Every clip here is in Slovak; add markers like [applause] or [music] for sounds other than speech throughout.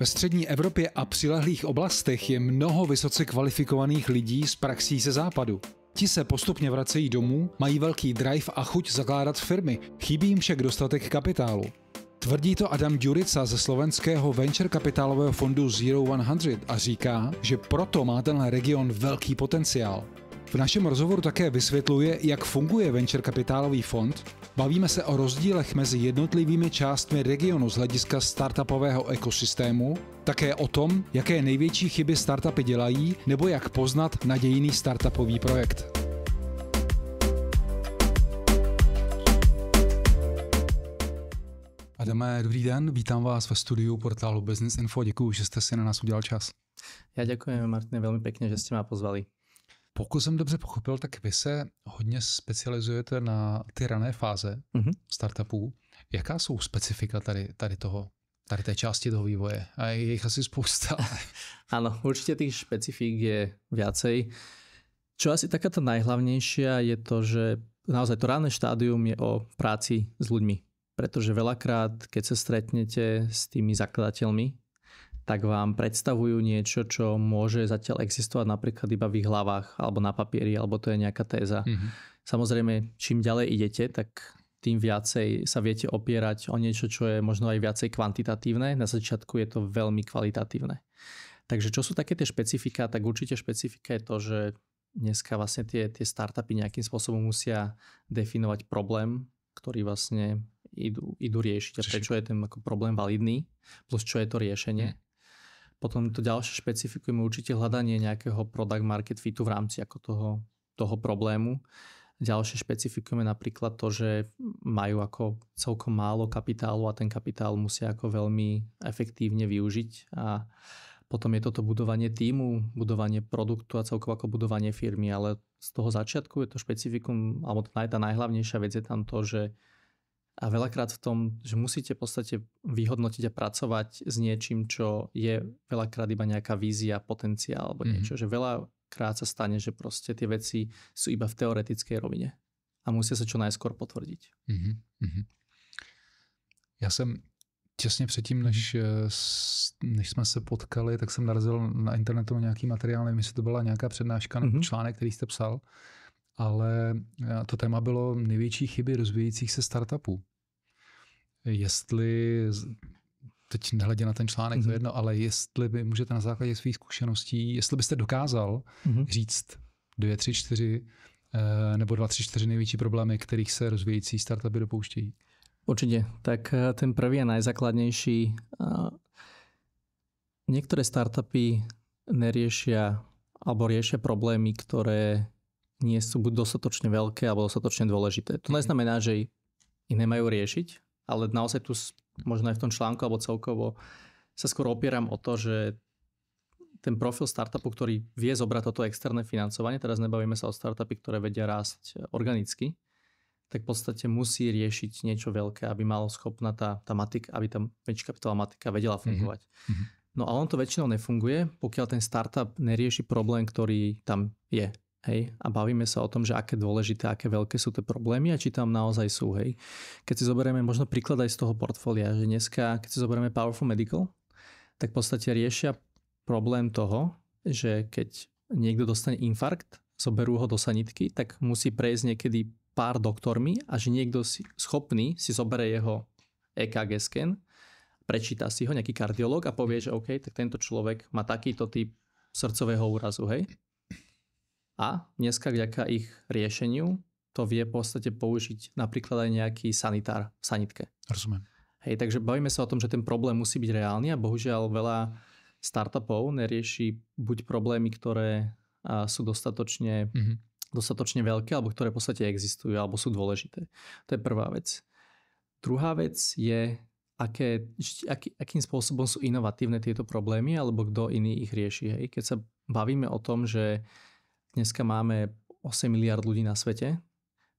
Ve střední Evropě a přilehlých oblastech je mnoho vysoce kvalifikovaných lidí z praxí ze západu. Ti se postupně vracejí domů, mají velký drive a chuť zakládat firmy, chybí jim však dostatek kapitálu. Tvrdí to Adam Ďurica ze slovenského venture kapitálového fondu Zero 100 a říká, že proto má tenhle region velký potenciál. V našem rozhovoru také vysvětluje, jak funguje venture kapitálový fond. Bavíme se o rozdílech mezi jednotlivými částmi regionu z hlediska startupového ekosystému, také o tom, jaké největší chyby startupy dělají, nebo jak poznat nadějný startupový projekt. Adame, dobrý den, vítám vás ve studiu portálu Business Info. Děkuji, že jste si na nás udělal čas. Ja děkuji, Martine, velmi pěkně, že jste mě pozvali. Pokud jsem dobře pochopil, tak vy se hodně specializujete na ty rané fáze mm-hmm. startupů. Jaká jsou specifika tady, tady toho? Tady té časti toho vývoje. A je ich asi spousta. Áno, [laughs] [laughs] určite tých špecifík je viacej. Čo asi taká tá najhlavnejšia je to, že naozaj to ranné štádium je o práci s ľuďmi. Pretože veľakrát, keď sa stretnete s tými zakladateľmi tak vám predstavujú niečo, čo môže zatiaľ existovať napríklad iba v ich hlavách alebo na papieri, alebo to je nejaká téza. Mm-hmm. Samozrejme, čím ďalej idete, tak tým viacej sa viete opierať o niečo, čo je možno aj viacej kvantitatívne. Na začiatku je to veľmi kvalitatívne. Takže čo sú také tie špecifika, tak určite špecifika je to, že dneska vlastne tie, tie startupy nejakým spôsobom musia definovať problém, ktorý vlastne idú, idú riešiť a prečo je ten ako problém validný, plus čo je to riešenie. Mhm. Potom to ďalšie špecifikujeme určite hľadanie nejakého product market fitu v rámci ako toho, toho problému. Ďalšie špecifikujeme napríklad to, že majú ako celkom málo kapitálu a ten kapitál musia ako veľmi efektívne využiť a potom je toto budovanie týmu, budovanie produktu a celkovo ako budovanie firmy, ale z toho začiatku je to špecifikum, alebo tá, najhlavnejšia vec je tam to, že a veľakrát v tom, že musíte v podstate vyhodnotiť a pracovať s niečím, čo je veľakrát iba nejaká vízia, potenciál alebo mhm. niečo. Mm-hmm. Že veľakrát sa stane, že proste tie veci sú iba v teoretickej rovine a musia sa čo najskôr potvrdiť. Mm-hmm. Ja som těsně předtím, než, eh, než jsme se potkali, tak jsem narazil na internetu nějaký materiál, nevím, jestli to byla nějaká přednáška mm-hmm. článek, který jste psal ale e, to téma bylo největší chyby rozvíjících se startupů. Jestli, teď nehledě na ten článek, mm-hmm. to je mhm. jedno, ale jestli by můžete na základě svých zkušeností, jestli byste dokázal mm-hmm. říct dvě, tři, čtyři e, nebo dva, tři, čtyři největší problémy, kterých se rozvíjející startupy dopouštějí. Určitě. Tak e, ten prvý je najzákladnejší. Niektoré startupy neriešia alebo riešia problémy, ktoré nie sú buď dostatočne veľké alebo dostatočne dôležité. To mhm. neznamená, že ich nemajú riešiť, ale naozaj tu možno aj v tom článku alebo celkovo sa skôr opieram o to, že ten profil startupu, ktorý vie zobrať toto externé financovanie, teraz nebavíme sa o startupy, ktoré vedia rásť e, organicky, tak v podstate musí riešiť niečo veľké, aby malo schopná tá, tá matika, aby tá väčšia capital matika vedela mhm. fungovať. Mm-hmm. No a on to väčšinou nefunguje, pokiaľ ten startup nerieši problém, ktorý tam je. Hej, a bavíme sa o tom, že aké dôležité, aké veľké sú tie problémy a či tam naozaj sú. Hej. Keď si zoberieme možno príklad aj z toho portfólia, že dneska, keď si zoberieme Powerful Medical, tak v podstate riešia problém toho, že keď niekto dostane infarkt, zoberú ho do sanitky, tak musí prejsť niekedy pár doktormi a že niekto si, schopný si zoberie jeho EKG sken, prečíta si ho nejaký kardiolog a povie, že OK, tak tento človek má takýto typ srdcového úrazu, hej? A dneska vďaka ich riešeniu to vie v podstate použiť napríklad aj nejaký sanitár v sanitke. Rozumiem. Hej, takže bavíme sa o tom, že ten problém musí byť reálny a bohužiaľ veľa startupov nerieši buď problémy, ktoré sú dostatočne, mm-hmm. dostatočne veľké, alebo ktoré v podstate existujú, alebo sú dôležité. To je prvá vec. Druhá vec je, aké, aký, akým spôsobom sú inovatívne tieto problémy, alebo kto iný ich rieši. Hej. Keď sa bavíme o tom, že dneska máme 8 miliard ľudí na svete,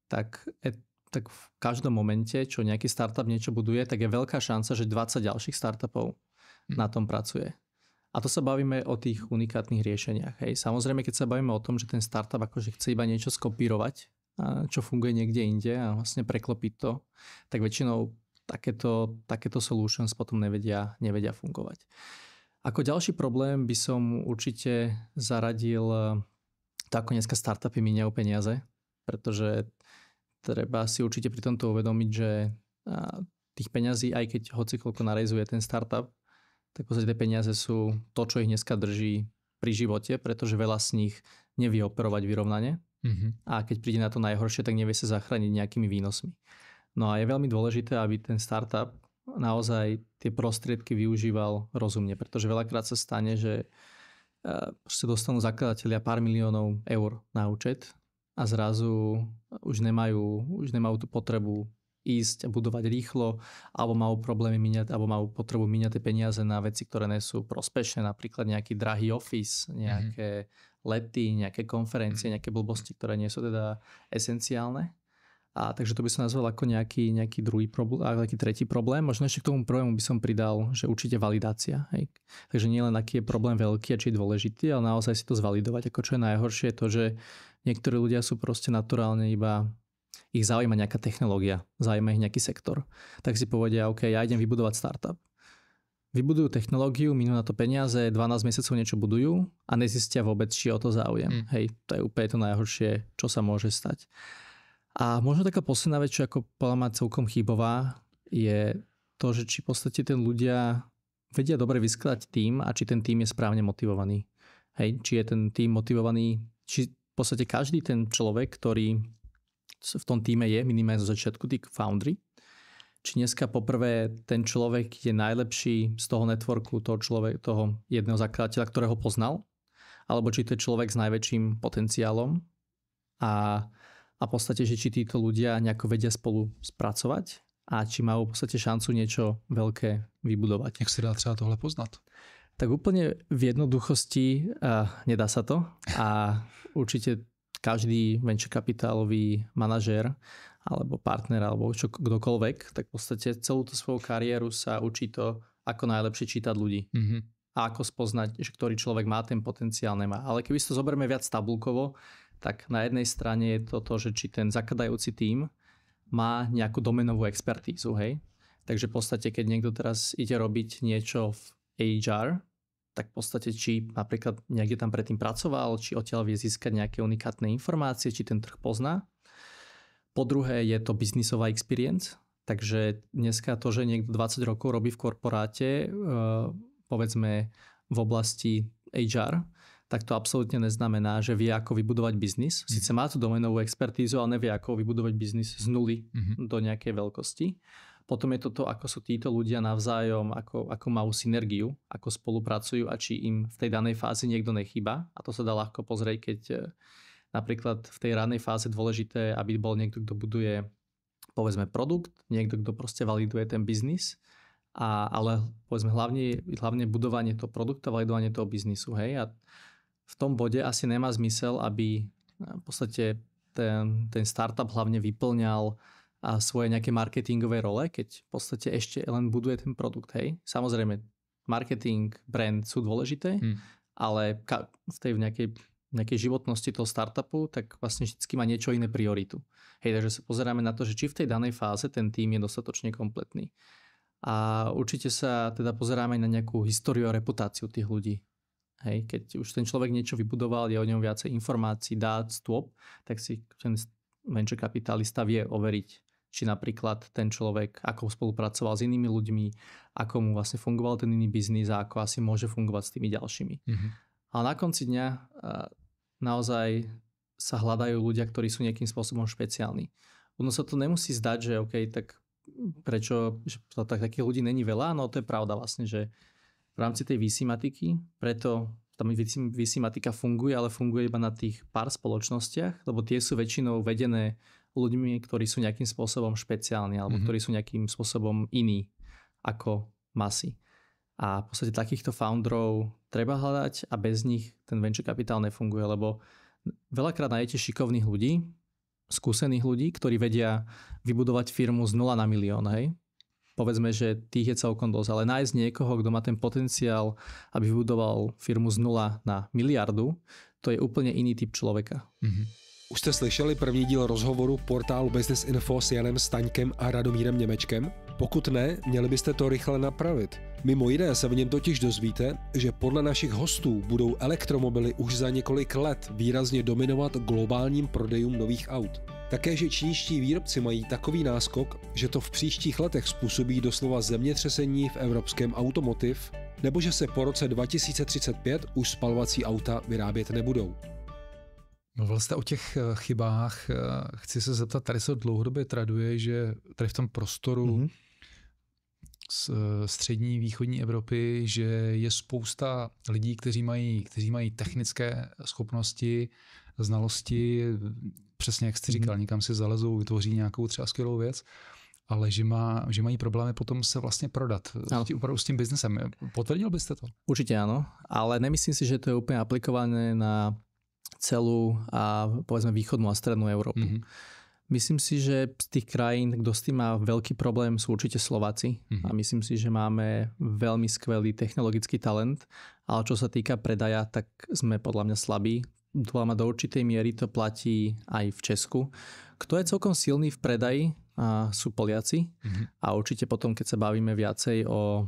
tak, e, tak v každom momente, čo nejaký startup niečo buduje, tak je veľká šanca, že 20 ďalších startupov hm. na tom pracuje. A to sa bavíme o tých unikátnych riešeniach. Hej. Samozrejme, keď sa bavíme o tom, že ten startup akože chce iba niečo skopírovať, čo funguje niekde inde a vlastne preklopiť to, tak väčšinou takéto, takéto solutions potom nevedia, nevedia fungovať. Ako ďalší problém by som určite zaradil tak dneska startupy miniajú peniaze, pretože treba si určite pri tomto uvedomiť, že tých peňazí, aj keď hocikoľko narejzuje ten startup, tak v podstate tie peniaze sú to, čo ich dneska drží pri živote, pretože veľa z nich nevie operovať vyrovnane. mm-hmm. a keď príde na to najhoršie, tak nevie sa zachrániť nejakými výnosmi. No a je veľmi dôležité, aby ten startup naozaj tie prostriedky využíval rozumne, pretože veľakrát sa stane, že proste ehm, dostanú zakladatelia pár miliónov eur na účet a zrazu už nemajú, už nemajú tú potrebu ísť a budovať rýchlo, alebo majú problémy miniať, alebo majú potrebu miniať tie peniaze na veci, ktoré nie sú prospešné, napríklad nejaký drahý office, mhm. nejaké mm-hmm. lety, nejaké konferencie, nejaké blbosti, ktoré nie sú teda esenciálne. A takže to by som nazval ako nejaký, nejaký druhý problém, nejaký tretí problém. Možno ešte k tomu problému by som pridal, že určite validácia. Hej. Takže len aký je problém veľký a či je dôležitý, ale naozaj si to zvalidovať. Ako čo je najhoršie je to, že niektorí ľudia sú proste naturálne iba ich zaujíma nejaká technológia, zaujíma ich nejaký sektor. Tak si povedia, OK, ja idem vybudovať startup. Vybudujú technológiu, minú na to peniaze, 12 mesiacov niečo budujú a nezistia vôbec, či o to záujem. Mm. Hej, to je úplne to najhoršie, čo sa môže stať. A možno taká posledná vec, čo ako podľa ma celkom chybová, je to, že či v podstate ten ľudia vedia dobre vyskladať tým a či ten tým je správne motivovaný. Hej, či je ten tým motivovaný, či v podstate každý ten človek, ktorý v tom týme je, minimálne zo začiatku, tí foundry, či dneska poprvé ten človek je najlepší z toho networku, toho, človek, toho jedného zakladateľa, ktorého poznal, alebo či to je človek s najväčším potenciálom a a v podstate, že či títo ľudia nejako vedia spolu spracovať a či majú v podstate šancu niečo veľké vybudovať. Jak si dá třeba tohle poznať? Tak úplne v jednoduchosti uh, nedá sa to a určite každý venture kapitálový manažér alebo partner alebo čo, kdokoľvek, tak v podstate celú tú svoju kariéru sa učí to, ako najlepšie čítať ľudí. Mm-hmm. A ako spoznať, že ktorý človek má ten potenciál, nemá. Ale keby si to zoberme viac tabulkovo, tak na jednej strane je to to, že či ten zakladajúci tím má nejakú domenovú expertízu, hej. Takže v podstate, keď niekto teraz ide robiť niečo v HR, tak v podstate, či napríklad niekde tam predtým pracoval, či odtiaľ vie získať nejaké unikátne informácie, či ten trh pozná. Po druhé je to biznisová experience, takže dneska to, že niekto 20 rokov robí v korporáte, eh, povedzme v oblasti HR, tak to absolútne neznamená, že vie, ako vybudovať biznis. Mhm. Sice má tú domenovú expertízu, ale nevie, ako vybudovať biznis z nuly mm-hmm. do nejakej veľkosti. Potom je to to, ako sú títo ľudia navzájom, ako, ako majú synergiu, ako spolupracujú a či im v tej danej fáze niekto nechýba. A to sa dá ľahko pozrieť, keď e, napríklad v tej ranej fáze dôležité, aby bol niekto, kto buduje povedzme produkt, niekto, kto proste validuje ten biznis, a, ale povedzme hlavne, hlavne budovanie toho produktu a validovanie toho biznisu. Hej? A v tom bode asi nemá zmysel, aby eh, v podstate ten, ten startup hlavne vyplňal a svoje nejaké marketingové role, keď v podstate ešte len buduje ten produkt. Hej. Samozrejme, marketing, brand sú dôležité, hmm. ale v tej v nejakej, nejakej životnosti toho startupu, tak vlastne vždy má niečo iné prioritu. Hej, takže sa pozeráme na to, že či v tej danej fáze ten tým je dostatočne kompletný. A určite sa teda pozeráme na nejakú históriu a reputáciu tých ľudí. Hej, keď už ten človek niečo vybudoval, je o ňom viacej informácií, dát, stôp, tak si ten venture kapitalista vie overiť, či napríklad ten človek, ako spolupracoval s inými ľuďmi, ako mu vlastne fungoval ten iný biznis a ako asi môže fungovať s tými ďalšími. Mm-hmm. Ale na konci dňa e, naozaj sa hľadajú ľudia, ktorí sú nejakým spôsobom špeciálni. Ono sa to nemusí zdať, že OK, tak prečo, že tak, takých ľudí není veľa, no to je pravda vlastne, že v rámci tej výsimatiky, preto tam vysimatika funguje, ale funguje iba na tých pár spoločnostiach, lebo tie sú väčšinou vedené ľuďmi, ktorí sú nejakým spôsobom špeciálni alebo mm-hmm. ktorí sú nejakým spôsobom iní ako masy. A v podstate takýchto founderov treba hľadať a bez nich ten venture kapitál nefunguje, lebo veľakrát nájdete šikovných ľudí, skúsených ľudí, ktorí vedia vybudovať firmu z 0 na milión, hej? povedzme, že tých je celkom dosť, ale nájsť niekoho, kto má ten potenciál, aby vybudoval firmu z nula na miliardu, to je úplne iný typ človeka. Mm-hmm. Už jste slyšeli první díl rozhovoru portálu Business Info s Janem Staňkem a Radomírem Němečkem? Pokud ne, měli byste to rychle napravit. Mimo jiné se v něm totiž dozvíte, že podle našich hostů budou elektromobily už za několik let výrazně dominovat globálním prodejům nových aut. Také, že čínští výrobci mají takový náskok, že to v příštích letech způsobí doslova zemětřesení v evropském automotiv, nebo že se po roce 2035 už spalovací auta vyrábět nebudou. Mluvil no, jste o těch eh, chybách. Eh, chci se zeptat, tady se dlouhodobě traduje, že tady v tom prostoru mm-hmm z eh, střední východní Evropy, že je spousta lidí, kteří mají, kteří mají technické schopnosti, znalosti, přesně jak jste mhm. říkal, někam si zalezou, vytvoří nějakou třeba skvělou věc, ale že, má, že mají problémy potom se vlastně prodat eh, opravdu s tím biznesem. Eh, potvrdil byste to? Určitě ano, ale nemyslím si, že to je úplně aplikované na celou a povedzme východnú a strednú Európu. Mm-hmm Myslím si, že z tých krajín, kto s tým má veľký problém, sú určite Slováci. Mm-hmm. A myslím si, že máme veľmi skvelý technologický talent, ale čo sa týka predaja, tak sme podľa mňa slabí. Dúfam, do určitej miery to platí aj v Česku. Kto je celkom silný v predaji, a sú Poliaci. Mm-hmm. A určite potom, keď sa bavíme viacej o,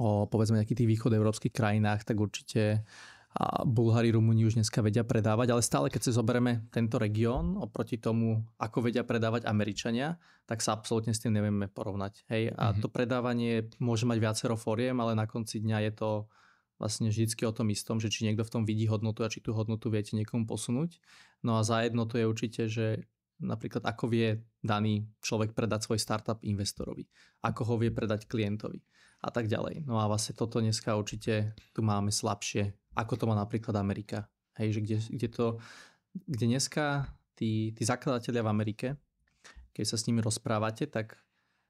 o povedzme nejakých tých európskych krajinách, tak určite a Bulhári, Rumúni už dneska vedia predávať, ale stále keď si zoberieme tento región oproti tomu, ako vedia predávať Američania, tak sa absolútne s tým nevieme porovnať. Hej? A mm-hmm. to predávanie môže mať viacero fóriem, ale na konci dňa je to vlastne vždy o tom istom, že či niekto v tom vidí hodnotu a či tú hodnotu viete niekomu posunúť. No a jedno to je určite, že napríklad ako vie daný človek predať svoj startup investorovi, ako ho vie predať klientovi a tak ďalej. No a vlastne toto dneska určite tu máme slabšie ako to má napríklad Amerika. Hej, že kde, kde to, kde dneska tí, tí zakladatelia v Amerike, keď sa s nimi rozprávate, tak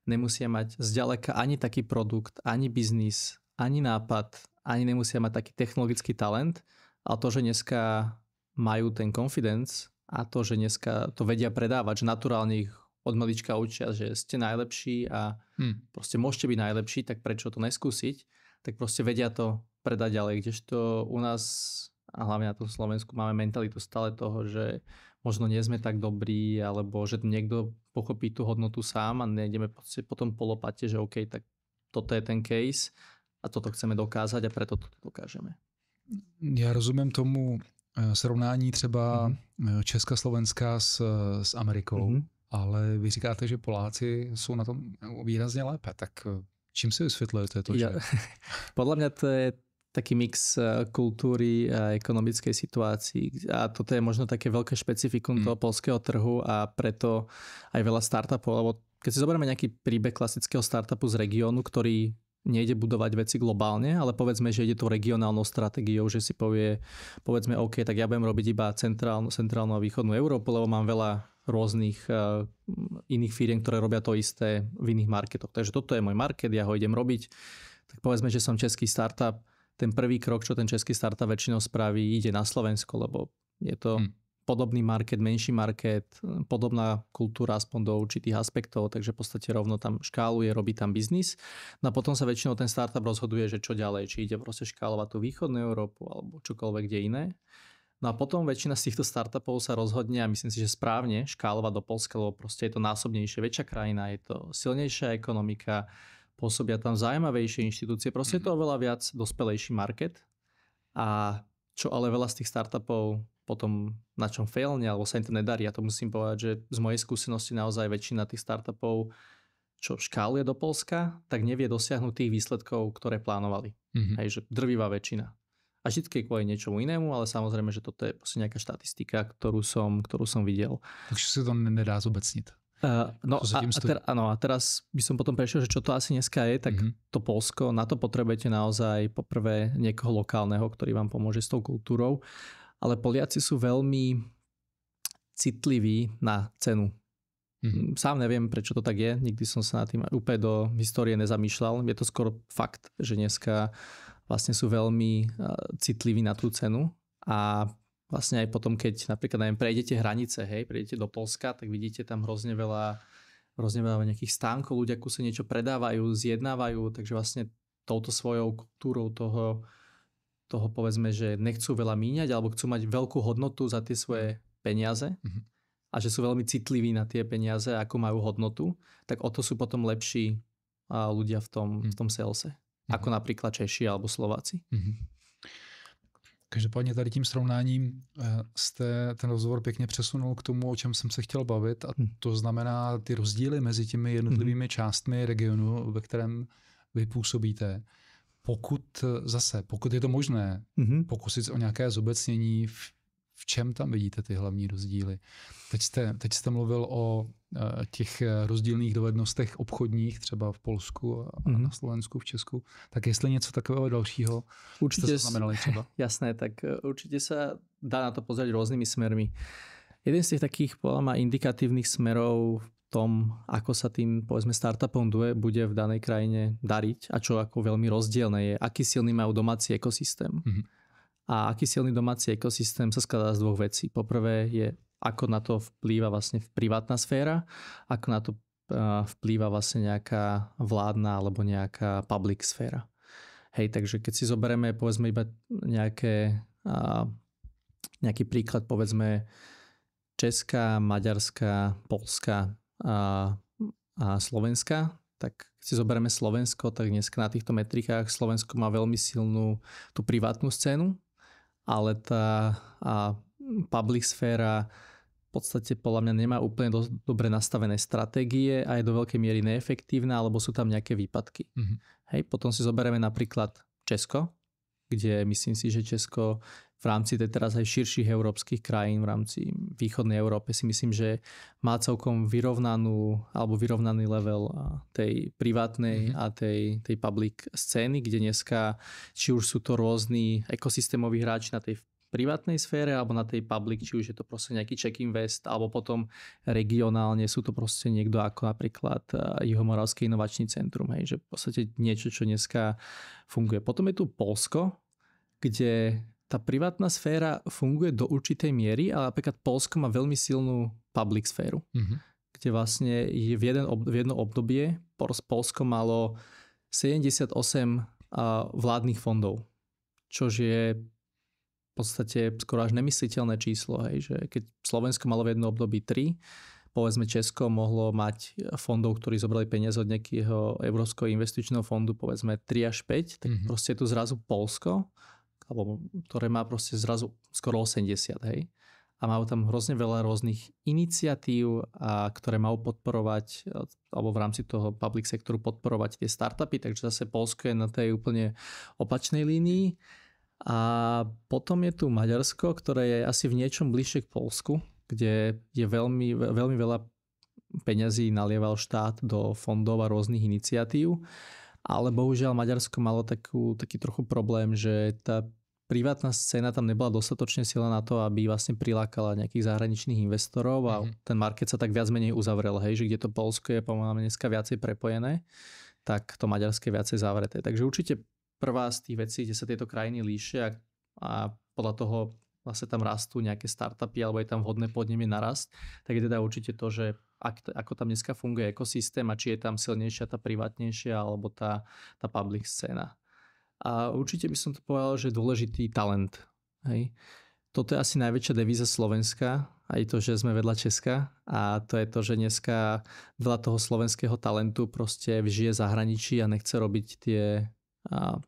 nemusia mať zďaleka ani taký produkt, ani biznis, ani nápad, ani nemusia mať taký technologický talent, ale to, že dneska majú ten confidence a to, že dneska to vedia predávať, že naturálne ich od malička učia, že ste najlepší a hmm. proste môžete byť najlepší, tak prečo to neskúsiť, tak proste vedia to predať ďalej, kdežto u nás a hlavne na tom Slovensku máme mentalitu stále toho, že možno nie sme tak dobrí, alebo že niekto pochopí tú hodnotu sám a nejdeme potom po lopate, že OK, tak toto je ten case a toto chceme dokázať a preto to dokážeme. Já rozumím tomu eh, srovnání třeba mm-hmm. Eh, Česka, Slovenska s, s Amerikou, mm-hmm. ale vy říkáte, že Poláci jsou na tom výrazně lépe, tak eh, čím si vysvetľujete to? Ja, [laughs] podľa mňa to je taký mix e, kultúry a ekonomickej situácii. A toto je možno také veľké špecifikum mm. toho polského trhu a preto aj veľa startupov, lebo keď si zoberieme nejaký príbeh klasického startupu z regiónu, ktorý nejde budovať veci globálne, ale povedzme, že ide tou regionálnou stratégiou, že si povie, povedzme, OK, tak ja budem robiť iba centrálnu, centrálnu a východnú Európu, lebo mám veľa rôznych uh, iných firiem, ktoré robia to isté v iných marketoch. Takže toto je môj market, ja ho idem robiť. Tak povedzme, že som český startup, ten prvý krok, čo ten český startup väčšinou spraví, ide na Slovensko, lebo je to hmm. podobný market, menší market, podobná kultúra aspoň do určitých aspektov, takže v podstate rovno tam škáluje, robí tam biznis. No a potom sa väčšinou ten startup rozhoduje, že čo ďalej, či ide proste škálovať tú východnú Európu alebo čokoľvek kde iné. No a potom väčšina z týchto startupov sa rozhodne a myslím si, že správne škálovať do Polska, lebo proste je to násobnejšie, väčšia krajina, je to silnejšia ekonomika, pôsobia tam zaujímavejšie inštitúcie. Proste je to mhm. oveľa viac dospelejší market a čo ale veľa z tých startupov potom na čom failne, alebo sa im to nedarí. Ja to musím povedať, že z mojej skúsenosti naozaj väčšina tých startupov, čo škáluje do Polska, tak nevie dosiahnuť tých výsledkov, ktoré plánovali. Mm-hmm. Hej, že drvivá väčšina. A vždy kvôli niečomu inému, ale samozrejme, že toto je nejaká štatistika, ktorú som, ktorú som videl. Takže si to nedá zobecniť. Uh, no a, a, ter, áno, a teraz by som potom prešiel, že čo to asi dneska je, tak mm-hmm. to Polsko, na to potrebujete naozaj poprvé niekoho lokálneho, ktorý vám pomôže s tou kultúrou, ale Poliaci sú veľmi citliví na cenu. Mm-hmm. Sám neviem, prečo to tak je, nikdy som sa na tým úplne do histórie nezamýšľal, je to skôr fakt, že dneska vlastne sú veľmi citliví na tú cenu a vlastne aj potom, keď napríklad neviem, prejdete hranice, hej, prejdete do Polska, tak vidíte tam hrozne veľa, hrozne veľa nejakých stánkov, ľudia kusy niečo predávajú, zjednávajú, takže vlastne touto svojou kultúrou toho, toho povedzme, že nechcú veľa míňať alebo chcú mať veľkú hodnotu za tie svoje mhm. peniaze mm-hmm. a že sú veľmi citliví na tie peniaze, ako majú hodnotu, tak o to sú potom lepší ľudia v tom, mm-hmm. v mhm. tom salese, mm-hmm. ako napríklad Češi alebo Slováci. Mm-hmm. Každopádně tady tím srovnáním eh, jste ten rozhovor pěkně přesunul k tomu, o čem jsem se chtěl bavit, a hm. to znamená ty rozdíly mezi těmi jednotlivými mhm. částmi regionu, ve kterém vy působíte. Pokud eh, zase, pokud je to možné, mhm. pokusit o nějaké zobecnění v v čem tam vidíte ty hlavní rozdíly? Teď jste, teď jste mluvil o eh, těch eh, rozdílných dovednostech obchodních, třeba v Polsku a mm. na Slovensku, v Česku. Tak jestli něco takového dalšího určitě jste znamenali třeba? [laughs] Jasné, tak eh, určitě se dá na to pozrieť různými směrmi. Jeden z těch takých, má indikativních směrů v tom, ako sa tým, povedzme, startupom due bude v danej krajine dariť a čo ako veľmi rozdielne je, aký silný majú domáci ekosystém. Mm-hmm a aký silný domáci ekosystém sa skladá z dvoch vecí. Poprvé je, ako na to vplýva vlastne privátna sféra, ako na to eh, vplýva vlastne nejaká vládna alebo nejaká public sféra. Hej, takže keď si zoberieme povedzme iba nejaké, eh, nejaký príklad povedzme Česká, Maďarská, Polska a, eh, a Slovenska, tak keď si zoberieme Slovensko, tak dnes na týchto metrikách Slovensko má veľmi silnú tú privátnu scénu, ale tá a public sféra v podstate podľa mňa nemá úplne do, dobre nastavené stratégie a je do veľkej miery neefektívna, alebo sú tam nejaké výpadky. Mm-hmm. Hej, potom si zoberieme napríklad Česko, kde myslím si, že Česko v rámci tej teraz aj širších európskych krajín, v rámci východnej Európy si myslím, že má celkom vyrovnanú alebo vyrovnaný level tej privátnej mm-hmm. a tej, tej public scény, kde dneska či už sú to rôzni ekosystémoví hráči na tej privátnej sfére alebo na tej public, či už je to proste nejaký check invest, alebo potom regionálne sú to proste niekto ako napríklad Juhomoravské inovačný centrum, hej, že v podstate niečo, čo dneska funguje. Potom je tu Polsko, kde tá privátna sféra funguje do určitej miery, ale napríklad Polsko má veľmi silnú public sféru, mm-hmm. kde vlastne je v, jeden, v jedno obdobie Polsko malo 78 vládnych fondov, čo je v podstate skoro až nemysliteľné číslo, hej, že keď Slovensko malo v jedno období 3, povedzme Česko mohlo mať fondov, ktorí zobrali peniaze od nejakého Európskeho investičného fondu, povedzme 3 až 5, tak mm-hmm. proste je tu zrazu Polsko alebo ktoré má proste zrazu skoro 80, hej. A majú tam hrozne veľa rôznych iniciatív, a, ktoré majú podporovať, alebo v rámci toho public sektoru podporovať tie startupy, takže zase Polsko je na tej úplne opačnej línii. A potom je tu Maďarsko, ktoré je asi v niečom bližšie k Polsku, kde je veľmi, veľmi veľa peňazí nalieval štát do fondov a rôznych iniciatív. Ale bohužiaľ Maďarsko malo takú, taký trochu problém, že tá privátna scéna tam nebola dostatočne sila na to, aby vlastne prilákala nejakých zahraničných investorov a mm-hmm. ten market sa tak viac menej uzavrel, hej, že kde to Polsko je pomáme dneska viacej prepojené, tak to Maďarské je viacej zavreté. Takže určite prvá z tých vecí, kde sa tieto krajiny líšia a, a podľa toho vlastne tam rastú nejaké startupy alebo je tam vhodné podnebie narast, tak je teda určite to, že ak, ako tam dneska funguje ekosystém a či je tam silnejšia tá privátnejšia alebo tá, tá public scéna. A určite by som to povedal, že dôležitý talent. Hej. Toto je asi najväčšia devíza Slovenska, aj to, že sme vedľa Česka a to je to, že dneska veľa toho slovenského talentu proste žije zahraničí a nechce robiť tie a,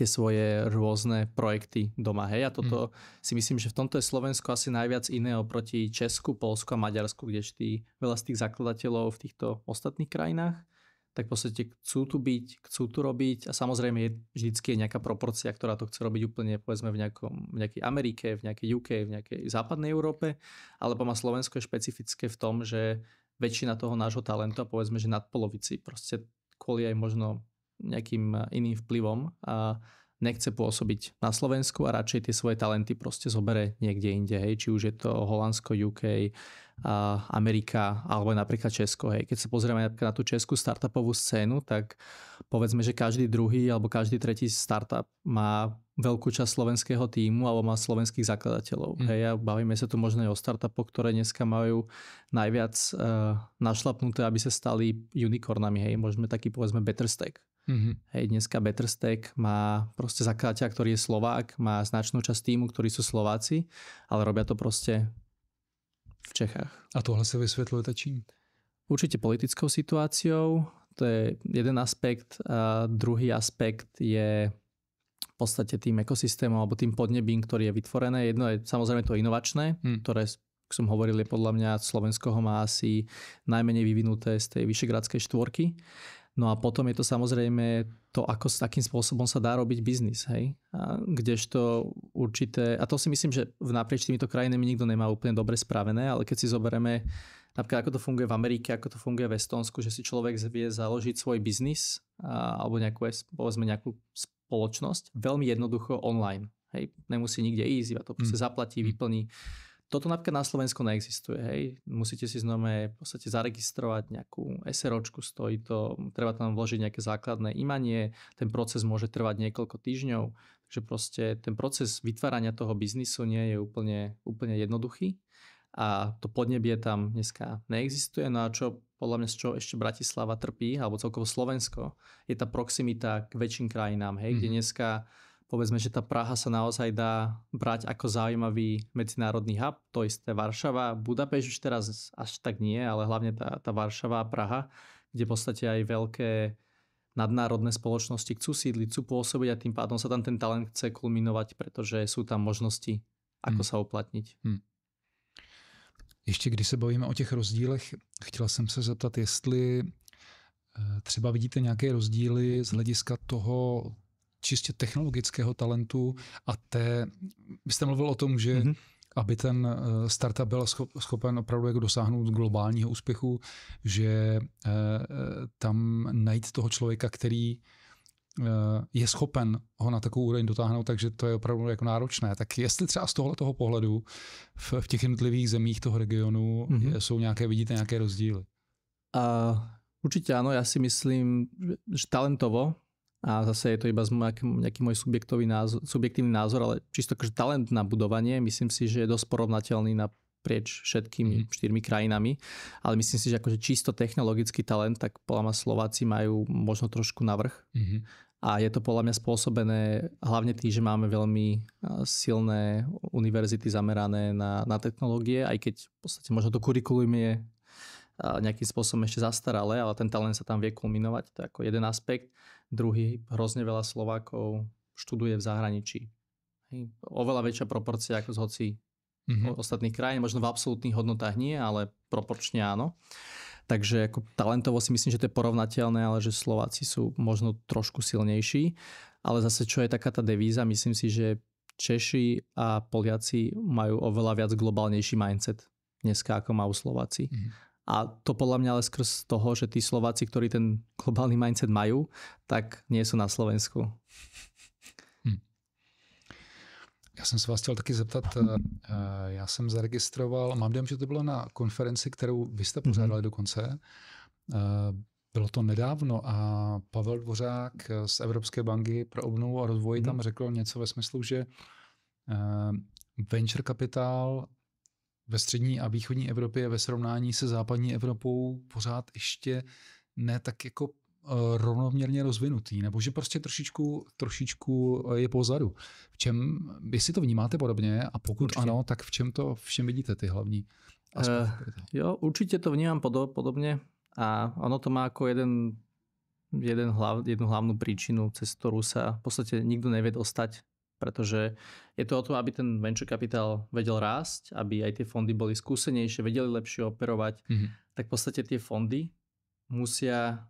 tie svoje rôzne projekty doma. Hej, a mhm. toto mm. si myslím, že v tomto je Slovensko asi najviac iné oproti Česku, Polsku a Maďarsku, kde tí, veľa z tých zakladateľov v týchto ostatných krajinách tak v podstate chcú tu byť, chcú tu robiť a samozrejme je vždycky je nejaká proporcia, ktorá to chce robiť úplne povedzme v, nejakom, v nejakej Amerike, v nejakej UK, v nejakej západnej Európe, ale má Slovensko je špecifické v tom, že väčšina toho nášho talentu, povedzme, že nad polovici, proste kvôli aj možno nejakým eh, iným vplyvom a nechce pôsobiť na Slovensku a radšej tie svoje talenty proste zobere niekde inde, hej, či už je to Holandsko, UK, eh, Amerika alebo napríklad Česko. Hej. Keď sa pozrieme napríklad na tú českú startupovú scénu, tak povedzme, že každý druhý alebo každý tretí startup má veľkú časť slovenského týmu alebo má slovenských zakladateľov. Mm. Hej, a bavíme sa tu možno aj o startupoch, ktoré dneska majú najviac uh, našlapnuté, aby sa stali unicornami. Hej, môžeme taký povedzme Stack, Mm-hmm. Hej, dneska Betterstack má proste zakladateľa, ktorý je Slovák, má značnú časť týmu, ktorí sú Slováci, ale robia to proste v Čechách. A tohle sa vysvetľuje čím? Určite politickou situáciou, to je jeden aspekt. A druhý aspekt je v podstate tým ekosystémom alebo tým podnebím, ktorý je vytvorené. Jedno je samozrejme to inovačné, mm. ktoré som hovoril, je podľa mňa Slovensko ho má asi najmenej vyvinuté z tej vyšegradskej štvorky. No a potom je to samozrejme to, ako s takým spôsobom sa dá robiť biznis, hej? A kdežto určité, a to si myslím, že v naprieč týmito krajinami nikto nemá úplne dobre spravené, ale keď si zoberieme napríklad ako to funguje v Amerike, ako to funguje v Estonsku, že si človek vie založiť svoj biznis a, alebo nejakú, povedzme nejakú spoločnosť veľmi jednoducho online. Hej, nemusí nikde ísť, iba to proste mm. zaplatí, mm. vyplní toto napríklad na Slovensku neexistuje, hej. Musíte si znome v podstate zaregistrovať nejakú SROčku, stojí to, treba tam vložiť nejaké základné imanie, ten proces môže trvať niekoľko týždňov, takže proste ten proces vytvárania toho biznisu nie je úplne, úplne jednoduchý a to podnebie tam dneska neexistuje. No a čo podľa mňa z čoho ešte Bratislava trpí, alebo celkovo Slovensko, je tá proximita k väčším krajinám, hej, mm. kde mhm. dneska povedzme, že tá Praha sa naozaj dá brať ako zaujímavý medzinárodný hub, to isté Varšava, Budapešť už teraz až tak nie, ale hlavne tá, tá Varšava a Praha, kde v podstate aj veľké nadnárodné spoločnosti chcú sídliť, chcú pôsobiť a tým pádom sa tam ten talent chce kulminovať, pretože sú tam možnosti, ako hmm. sa uplatniť. Hmm. Ještě když se bavíme o těch rozdílech, chtěla jsem se zeptat, jestli eh, třeba vidíte nějaké rozdíly z hlediska toho, čistě technologického talentu a té, vy jste mluvil o tom, že mm-hmm aby ten eh, startup byl schopen opravdu jako dosáhnout globálního úspěchu, že eh, tam najít toho člověka, který eh, je schopen ho na takovou úroveň dotáhnout, takže to je opravdu jako náročné. Tak jestli třeba z tohoto toho pohledu v, v těch jednotlivých zemích toho regionu mm-hmm. jsou nějaké, vidíte nějaké rozdíly? Uh, určitě ano, já si myslím, že talentovo a zase je to iba nejaký môj subjektový názor, subjektívny názor, ale čisto akože talent na budovanie, myslím si, že je dosť porovnateľný na prieč všetkými mm. štyrmi krajinami, ale myslím si, že akože čisto technologický talent, tak podľa mňa Slováci majú možno trošku navrh. Mm-hmm. A je to podľa mňa spôsobené hlavne tým, že máme veľmi silné univerzity zamerané na, na technológie, aj keď v podstate možno to kurikulum je nejakým spôsobom ešte zastaralé, ale ten talent sa tam vie kulminovať, to je ako jeden aspekt. Druhý, hrozne veľa Slovákov študuje v zahraničí. Oveľa väčšia proporcia ako z hoci mm-hmm. ostatných krajín. Možno v absolútnych hodnotách nie, ale proporčne áno. Takže ako talentovo si myslím, že to je porovnateľné, ale že Slováci sú možno trošku silnejší. Ale zase čo je taká tá devíza, myslím si, že Češi a Poliaci majú oveľa viac globálnejší mindset dneska, ako majú Slováci. Mm-hmm a to podľa mňa ale skrz toho, že tí Slováci, ktorí ten globálny mindset majú, tak nie sú na Slovensku. Hm. Já jsem se vás chtěl taky zeptat, já eh, eh, jsem zaregistroval, mám dojem, že to bylo na konferenci, kterou vy jste mhm. pořádali mm-hmm. dokonce, eh, bylo to nedávno a Pavel Dvořák z Evropské banky pro obnovu a rozvoj mm tam řekl něco ve smyslu, že venture kapitál ve střední a východní Evropě ve srovnání se západní Evropou pořád ještě ne tak jako eh, rovnoměrně rozvinutý, nebo že prostě trošičku, trošičku eh, je pozadu. V čem, si to vnímáte podobně a pokud určitě. ano, tak v čem to všem vidíte ty hlavní eh, aspekty? Uh, jo, určitě to vnímám podobně a ono to má jako jeden jeden hlav, jednu hlavnú príčinu, cez ktorú sa v podstate nikto nevie dostať pretože je to o tom, aby ten venture kapitál vedel rásť, aby aj tie fondy boli skúsenejšie, vedeli lepšie operovať, mm-hmm. tak v podstate tie fondy musia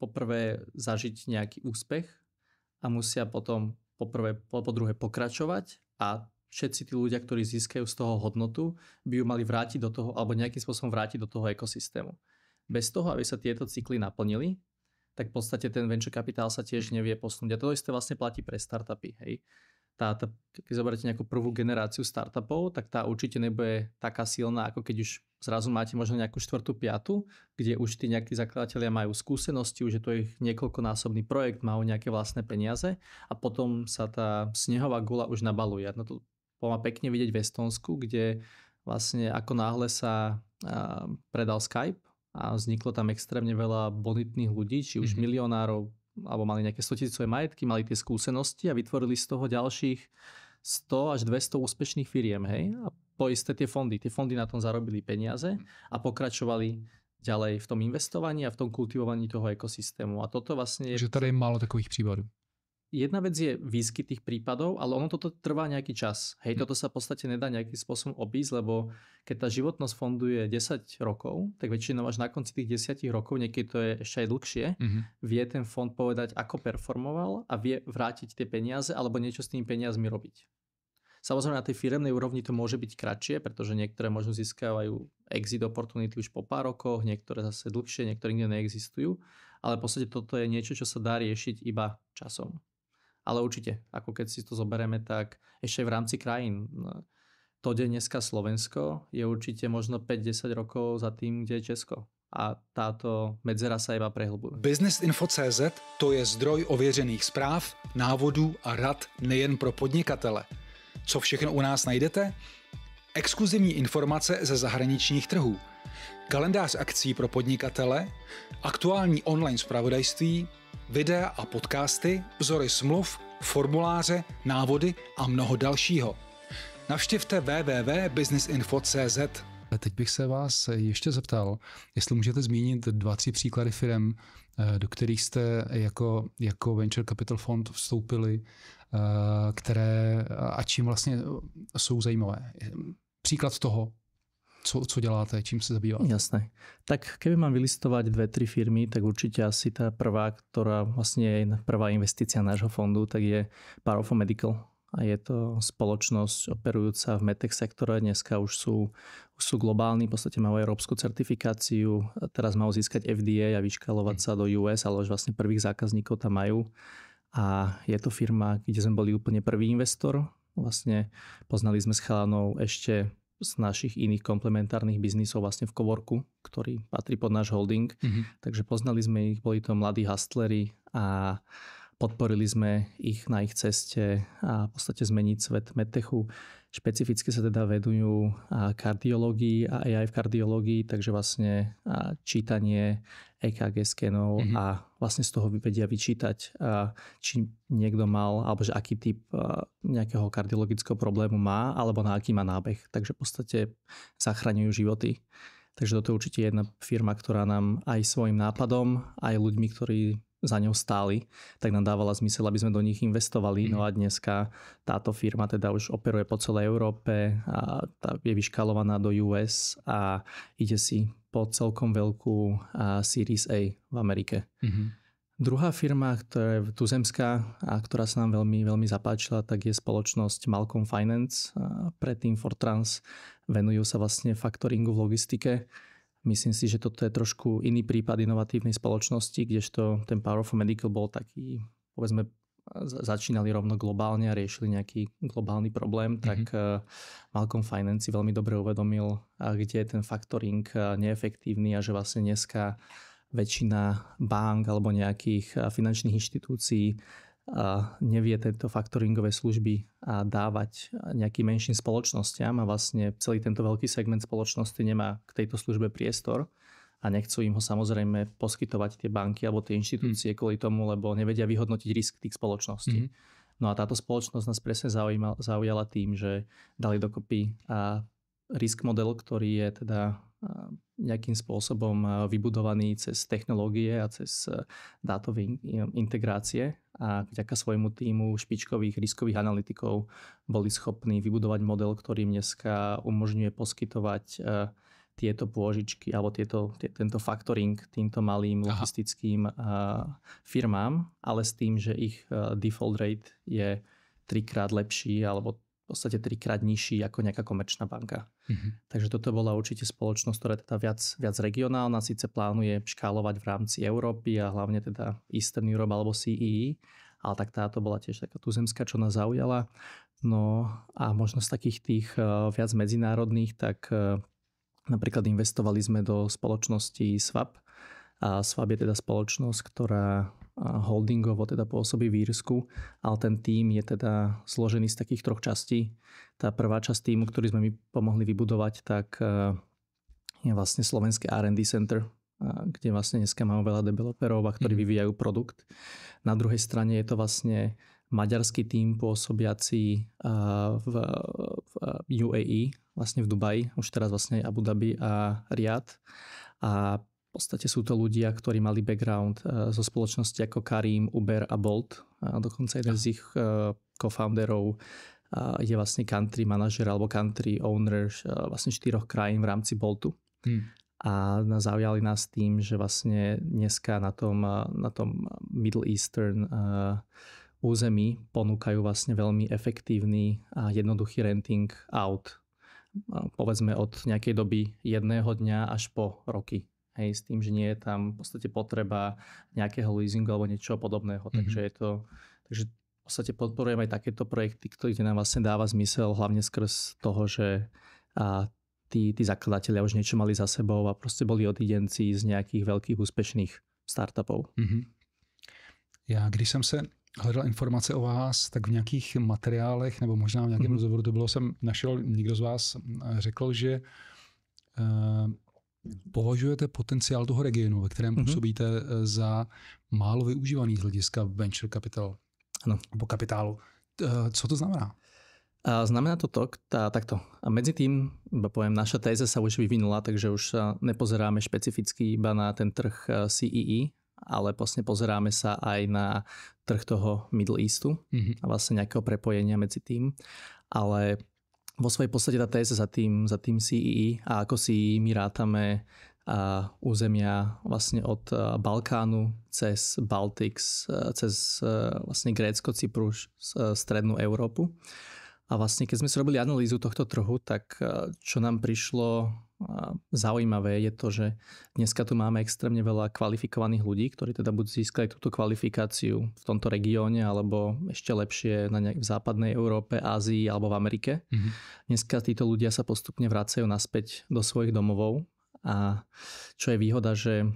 poprvé zažiť nejaký úspech a musia potom poprvé, po, po druhé pokračovať a všetci tí ľudia, ktorí získajú z toho hodnotu, by ju mali vrátiť do toho, alebo nejakým spôsobom vrátiť do toho ekosystému. Bez toho, aby sa tieto cykly naplnili, tak v podstate ten venture kapitál sa tiež nevie posunúť. A to isté vlastne platí pre startupy. Hej startup, keď zoberiete nejakú prvú generáciu startupov, tak tá určite nebude taká silná, ako keď už zrazu máte možno nejakú štvrtú, piatu, kde už tí nejakí zakladatelia majú skúsenosti, už je to ich niekoľkonásobný projekt, majú nejaké vlastné peniaze a potom sa tá snehová gula už nabaluje. No to bolo pekne vidieť v Estonsku, kde vlastne ako náhle sa predal Skype a vzniklo tam extrémne veľa bonitných ľudí, či už mm-hmm. milionárov, alebo mali nejaké 100 tisícové majetky, mali tie skúsenosti a vytvorili z toho ďalších 100 až 200 úspešných firiem, hej? A poisté tie fondy, tie fondy na tom zarobili peniaze mhm. a pokračovali ďalej v tom investovaní a v tom kultivovaní toho ekosystému. A toto vlastne... Je... Že tady je málo takových případů jedna vec je výskyt tých prípadov, ale ono toto trvá nejaký čas. Hej, hm. toto sa v podstate nedá nejakým spôsobom obísť, lebo keď tá životnosť fondu je 10 rokov, tak väčšinou až na konci tých 10 rokov, niekedy to je ešte aj dlhšie, uh-huh. vie ten fond povedať, ako performoval a vie vrátiť tie peniaze alebo niečo s tými peniazmi robiť. Samozrejme na tej firemnej úrovni to môže byť kratšie, pretože niektoré možno získajú exit opportunity už po pár rokoch, niektoré zase dlhšie, niektoré nikde neexistujú, ale v podstate toto je niečo, čo sa dá riešiť iba časom. Ale určite, ako keď si to zoberieme, tak ešte v rámci krajín. To, kde dneska Slovensko, je určite možno 5-10 rokov za tým, kde je Česko. A táto medzera sa iba prehlbuje. Businessinfo.cz to je zdroj ověřených správ, návodů a rad nejen pro podnikatele. Co všechno u nás najdete? Exkluzivní informace ze zahraničních trhů, kalendář akcí pro podnikatele, aktuální online zpravodajství, videa a podcasty, vzory smluv, formuláře, návody a mnoho dalšího. Navštivte www.businessinfo.cz. Teď bych se vás ještě zeptal, jestli můžete zmínit dva, tři příklady firm, eh, do kterých jste jako, jako Venture Capital Fond vstoupili, eh, které a čím vlastně jsou zajímavé. Příklad toho, co, co děláte, čím se zabýváte? Jasné. Tak keby mám vylistovať dve, tri firmy, tak určite asi tá prvá, ktorá vlastne je prvá investícia nášho fondu, tak je Parofo Medical. A je to spoločnosť operujúca v medtech sektore. Dneska už sú, už sú globálni, v podstate majú európsku certifikáciu. Teraz majú získať FDA a vyškalovať sa do US, ale už vlastne prvých zákazníkov tam majú. A je to firma, kde sme boli úplne prvý investor. Vlastne poznali sme s chalanou ešte z našich iných komplementárnych biznisov vlastne v Kovorku, ktorý patrí pod náš holding. Mm-hmm. Takže poznali sme ich, boli to mladí hustleri a podporili sme ich na ich ceste a v podstate zmeniť svet medtechu. Špecificky sa teda vedujú kardiológii a AI v kardiológii, takže vlastne čítanie EKG skenov mm-hmm. a vlastne z toho vedia vyčítať, či niekto mal, alebo že aký typ nejakého kardiologického problému má, alebo na aký má nábeh. Takže v podstate zachraňujú životy. Takže toto je určite jedna firma, ktorá nám aj svojim nápadom, aj ľuďmi, ktorí za ňou stáli, tak nám dávala zmysel, aby sme do nich investovali. Mhm. No a dneska táto firma teda už operuje po celej Európe a tá je vyškalovaná do US a ide si po celkom veľkú Series A v Amerike. Mm-hmm. Druhá firma, ktorá je tuzemská a ktorá sa nám veľmi, veľmi zapáčila, tak je spoločnosť Malcolm Finance, predtým Fortrans. Venujú sa vlastne faktoringu v logistike Myslím si, že toto je trošku iný prípad inovatívnej spoločnosti, kdežto ten Power Medical bol taký, povedzme, začínali rovno globálne a riešili nejaký globálny problém, mm-hmm. tak mhm. eh, Malcolm Finance si veľmi dobre uvedomil, eh, kde je ten faktoring eh, neefektívny a že vlastne dneska väčšina bank alebo nejakých finančných inštitúcií nevie tento faktoringové služby a dávať nejakým menším spoločnosťam a vlastne celý tento veľký segment spoločnosti nemá k tejto službe priestor a nechcú im ho samozrejme poskytovať tie banky alebo tie inštitúcie mm. kvôli tomu, lebo nevedia vyhodnotiť risk tých spoločností. Mm. No a táto spoločnosť nás presne zaujala tým, že dali dokopy a risk model, ktorý je teda E, nejakým spôsobom e, vybudovaný cez technológie a cez e, dátové integrácie a vďaka svojmu týmu špičkových riskových analytikov boli schopní vybudovať model, ktorý dneska umožňuje poskytovať tieto pôžičky alebo tieto, tento factoring týmto malým Aha. logistickým firmám, ale s tým, že ich default rate je trikrát lepší alebo podstate trikrát nižší ako nejaká komerčná banka. Mm-hmm. Takže toto bola určite spoločnosť, ktorá je teda viac, viac regionálna, síce plánuje škálovať v rámci Európy a hlavne teda Eastern Europe alebo CEE, e, ale tak táto bola tiež taká tuzemská, čo nás zaujala. No a možno z takých tých eh, viac medzinárodných, tak eh, napríklad investovali sme do spoločnosti Swap. A Swap je teda spoločnosť, ktorá holdingovo teda pôsobí v Írsku, ale ten tím je teda zložený z takých troch častí. Tá prvá časť týmu, ktorý sme my pomohli vybudovať, tak e, je vlastne slovenské R&D Center, e, kde vlastne dneska máme veľa developerov, a ktorí mhm. vyvíjajú produkt. Na druhej strane je to vlastne maďarský tím pôsobiaci e, v, v UAE, vlastne v Dubaji, už teraz vlastne Abu Dhabi a Riad. A v podstate sú to ľudia, ktorí mali background e, zo spoločnosti ako Karim, Uber a Bolt. A e, dokonca jeden z ich e, co-founderov je vlastne country manažer alebo country owner vlastne štyroch krajín v rámci Boltu. Hmm. A zaujali nás tým, že vlastne dneska na tom, na tom Middle Eastern území ponúkajú vlastne veľmi efektívny a jednoduchý renting aut. Povedzme od nejakej doby jedného dňa až po roky Hej, s tým, že nie je tam v podstate potreba nejakého leasingu alebo niečoho podobného. Mm-hmm. Takže je to, takže v podstate podporujem aj takéto projekty, ktoré nám vlastne dáva zmysel, hlavne skrz toho, že a tí, tí zakladatelia už niečo mali za sebou a proste boli odidenci z nějakých velkých úspěšných startupů. Mm-hmm. Já, když jsem se hledal informace o vás, tak v nějakých materiálech nebo možná v nejakém mm-hmm. rozhovoru to bylo, jsem našel, někdo z vás řekl, že uh, Považujete potenciál toho regionu, ve kterém mm-hmm. působíte, eh, za málo využívaný z hlediska venture capital ano. nebo kapitálu? Eh, co to znamená? A znamená to, to tá, takto. A medzi tým, iba poviem, naša téza sa už vyvinula, takže už eh, nepozeráme špecificky iba na ten trh CEE, e, ale vlastne pozeráme sa aj na trh toho Middle Eastu mm-hmm. a vlastne nejakého prepojenia medzi tým. Ale vo svojej podstate tá téza za tým, za tým CII e e a ako si my rátame a územia vlastne od Balkánu cez Baltics, cez vlastne Grécko, Cyprus, strednú Európu. A vlastne keď sme si robili analýzu tohto trhu, tak čo nám prišlo zaujímavé je to, že dneska tu máme extrémne veľa kvalifikovaných ľudí, ktorí teda buď získali túto kvalifikáciu v tomto regióne, alebo ešte lepšie na nejak v západnej Európe, Ázii alebo v Amerike. Mm-hmm. Dneska títo ľudia sa postupne vracajú naspäť do svojich domovov a čo je výhoda, že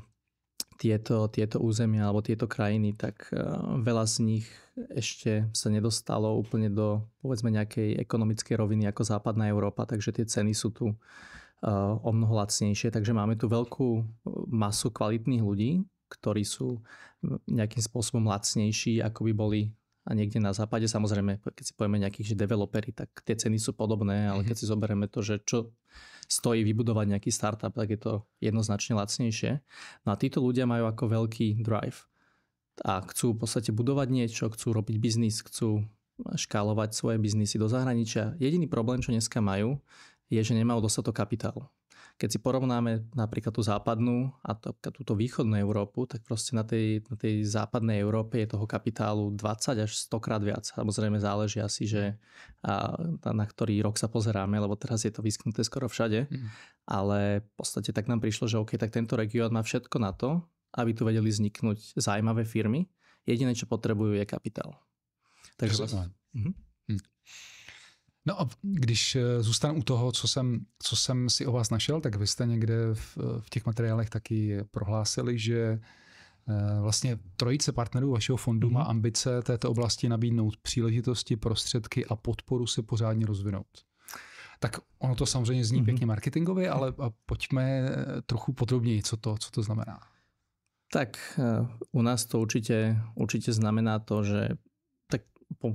tieto, tieto územia alebo tieto krajiny, tak e, veľa z nich ešte sa nedostalo úplne do povedzme nejakej ekonomickej roviny ako západná Európa, takže tie ceny sú tu Eh, o mnoho lacnejšie. Takže máme tu veľkú eh, masu kvalitných ľudí, ktorí sú eh, nejakým spôsobom lacnejší, ako by boli a niekde na západe, samozrejme, keď si povieme nejakých developery, tak tie ceny sú podobné, ale keď mhm. si zoberieme to, že čo stojí vybudovať nejaký startup, tak je to jednoznačne lacnejšie. No a títo ľudia majú ako veľký drive a chcú v podstate budovať niečo, chcú robiť biznis, chcú škálovať svoje biznisy do zahraničia. Jediný problém, čo dneska majú, je, že nemajú dostatok kapitálu. Keď si porovnáme napríklad tú západnú a to, túto východnú Európu, tak proste na tej, na tej západnej Európe je toho kapitálu 20 až 100 krát viac. Samozrejme záleží asi, že a, na ktorý rok sa pozeráme, lebo teraz je to vysknuté skoro všade. Mm. Ale v podstate tak nám prišlo, že OK, tak tento región má všetko na to, aby tu vedeli vzniknúť zaujímavé firmy. Jediné, čo potrebujú, je kapitál. Takže... Mm. No a když eh, zůstanu u toho, co jsem, co jsem si o vás našel, tak vy jste někde v, v těch materiálech taky prohlásili, že eh, vlastně trojice partnerů vašeho fondu má mhm. ambice této oblasti nabídnout příležitosti, prostředky a podporu se pořádně rozvinout. Tak ono to samozřejmě zní mm-hmm. pěkně marketingově, ale pojďme eh, trochu podrobněji, co to, co to znamená. Tak u nás to určitě určitě znamená to, že tak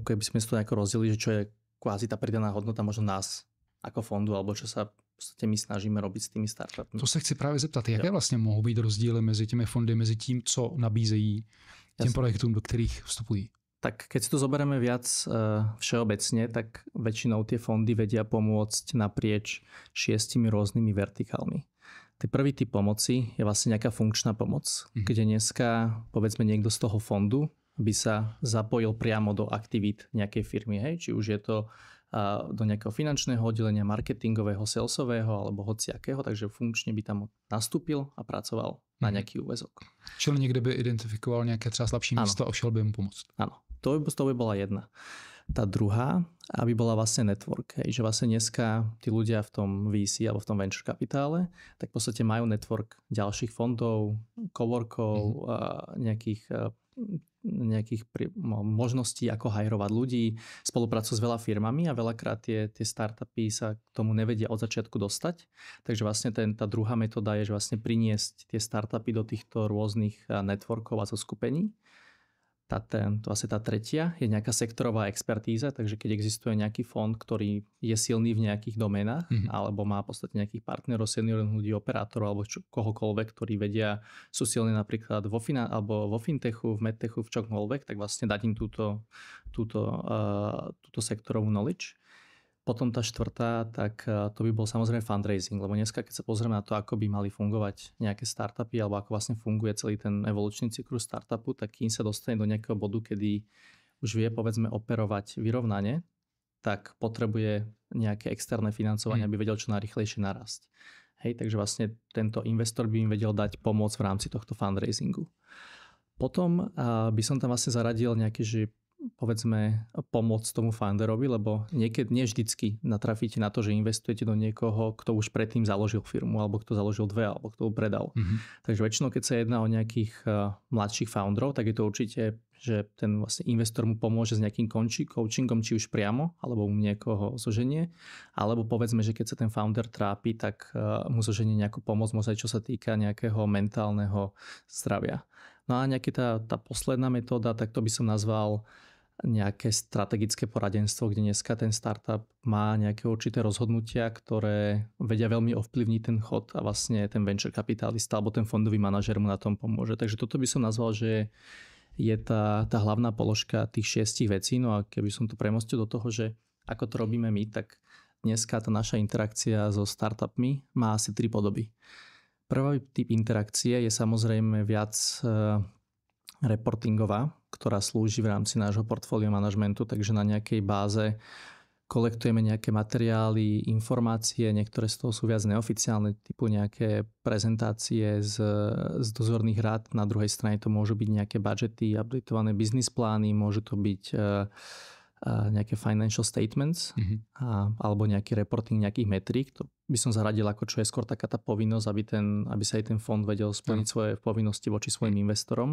keby sme si to jako rozdělili, že čo je kvázi tá pridaná hodnota možno nás ako fondu, alebo čo sa podstate my snažíme robiť s tými startupmi. To sa chci práve zeptat, jaké jo. vlastne mohou byť rozdíly medzi tými fondy, medzi tým, co nabízejí tým Jasne. projektům, do ktorých vstupují? Tak keď si to zoberieme viac eh, všeobecne, tak väčšinou tie fondy vedia pomôcť naprieč šiestimi rôznymi vertikálmi. Tý prvý typ pomoci je vlastne nejaká funkčná pomoc, mm. kde dneska povedzme niekto z toho fondu by sa zapojil priamo do aktivít nejakej firmy. Hej? Či už je to do nejakého finančného oddelenia, marketingového, salesového alebo hociakého, takže funkčne by tam nastúpil a pracoval na mhm. nejaký úvezok. Čiže niekde by identifikoval nejaké třeba slabšie miesto a šiel by mu pomôcť. Áno, to by, to by bola jedna. Tá druhá, aby bola vlastne network. Hej, že vlastne dneska tí ľudia v tom VC alebo v tom venture kapitále, tak v podstate majú network ďalších fondov, coworkov, mm-hmm. nejakých nejakých možností, ako hajrovať ľudí, spoluprácu s veľa firmami a veľakrát tie, tie startupy sa k tomu nevedia od začiatku dostať. Takže vlastne ten, tá druhá metóda je, že vlastne priniesť tie startupy do týchto rôznych networkov a zoskupení. So tá, ten, to asi tá tretia je nejaká sektorová expertíza, takže keď existuje nejaký fond, ktorý je silný v nejakých domenách mm-hmm. alebo má v podstate nejakých partnerov, seniorných ľudí, operátorov alebo čo, kohokoľvek, ktorí vedia, sú silní napríklad vo, fina, alebo vo fintechu, v medtechu, v čomkoľvek, tak vlastne dať im túto, túto, uh, túto sektorovú knowledge. Potom tá štvrtá, tak e, to by bol samozrejme fundraising, lebo dneska, keď sa pozrieme na to, ako by mali fungovať nejaké startupy, alebo ako vlastne funguje celý ten evolučný cyklus startupu, tak kým sa dostane do nejakého bodu, kedy už vie povedzme operovať vyrovnanie, tak potrebuje nejaké externé financovanie, mm. aby vedel čo najrychlejšie narast. Hej, takže vlastne tento investor by im vedel dať pomoc v rámci tohto fundraisingu. Potom by som tam vlastne zaradil nejaké že povedzme, pomoc tomu founderovi, lebo niekedy, nie vždycky natrafíte na to, že investujete do niekoho, kto už predtým založil firmu, alebo kto založil dve, alebo kto ju predal. Mm-hmm. Takže väčšinou, keď sa jedná o nejakých uh, mladších founderov, tak je to určite, že ten vlastne investor mu pomôže s nejakým končí, coachingom, či už priamo, alebo mu niekoho zoženie, alebo povedzme, že keď sa ten founder trápi, tak uh, mu zoženie nejakú pomoc, možno čo sa týka nejakého mentálneho zdravia. No a nejaká tá, tá posledná metóda, tak to by som nazval nejaké strategické poradenstvo, kde dneska ten startup má nejaké určité rozhodnutia, ktoré vedia veľmi ovplyvniť ten chod a vlastne ten venture kapitalista alebo ten fondový manažer mu na tom pomôže. Takže toto by som nazval, že je tá, tá hlavná položka tých šiestich vecí. No a keby som to premostil do toho, že ako to robíme my, tak dneska tá naša interakcia so startupmi má asi tri podoby. Prvý typ interakcie je samozrejme viac eh, reportingová, ktorá slúži v rámci nášho portfólio manažmentu, takže na nejakej báze kolektujeme nejaké materiály, informácie, niektoré z toho sú viac neoficiálne, typu nejaké prezentácie z, z dozorných rád, na druhej strane to môžu byť nejaké budžety, updatované biznis plány, môžu to byť uh, nejaké financial statements mm-hmm. a, alebo nejaký reporting nejakých metrík. To by som zaradil ako čo je skôr taká tá povinnosť, aby, ten, aby sa aj ten fond vedel splniť no. svoje povinnosti voči svojim mhm. investorom.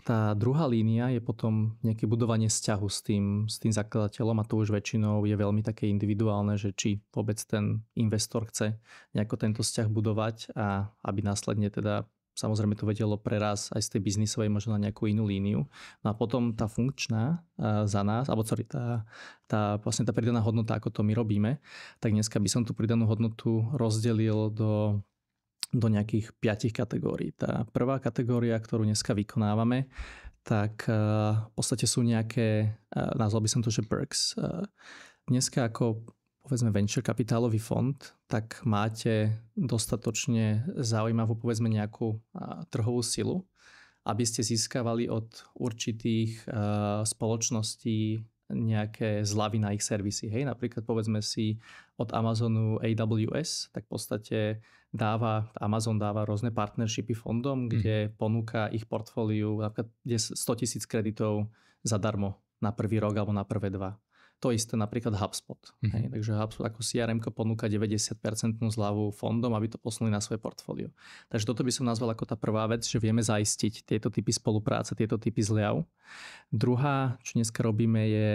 Tá druhá línia je potom nejaké budovanie vzťahu s tým, s tým zakladateľom a to už väčšinou je veľmi také individuálne, že či vôbec ten investor chce nejako tento vzťah budovať a aby následne teda samozrejme to vedelo pre raz aj z tej biznisovej možno na nejakú inú líniu. No a potom tá funkčná e, za nás, alebo sorry, tá, tá, vlastne tá pridaná hodnota, ako to my robíme, tak dneska by som tú pridanú hodnotu rozdelil do do nejakých piatich kategórií. Tá prvá kategória, ktorú dneska vykonávame, tak e, v podstate sú nejaké, e, nazval by som to, že perks. E, dneska ako povedzme venture kapitálový fond, tak máte dostatočne zaujímavú povedzme nejakú trhovú silu, aby ste získavali od určitých spoločností nejaké zľavy na ich servisy. Hej, napríklad povedzme si od Amazonu AWS, tak v podstate dáva, Amazon dáva rôzne partnershipy fondom, mhm. kde mm. ponúka ich portfóliu napríklad 100 tisíc kreditov zadarmo na prvý rok alebo na prvé dva. To isté napríklad HubSpot. Mm-hmm. Hej, mhm. takže HubSpot ako CRM ponúka 90% zľavu fondom, aby to posunuli na svoje portfólio. Takže toto by som nazval ako tá prvá vec, že vieme zaistiť tieto typy spolupráce, tieto typy zľav. Druhá, čo dneska robíme, je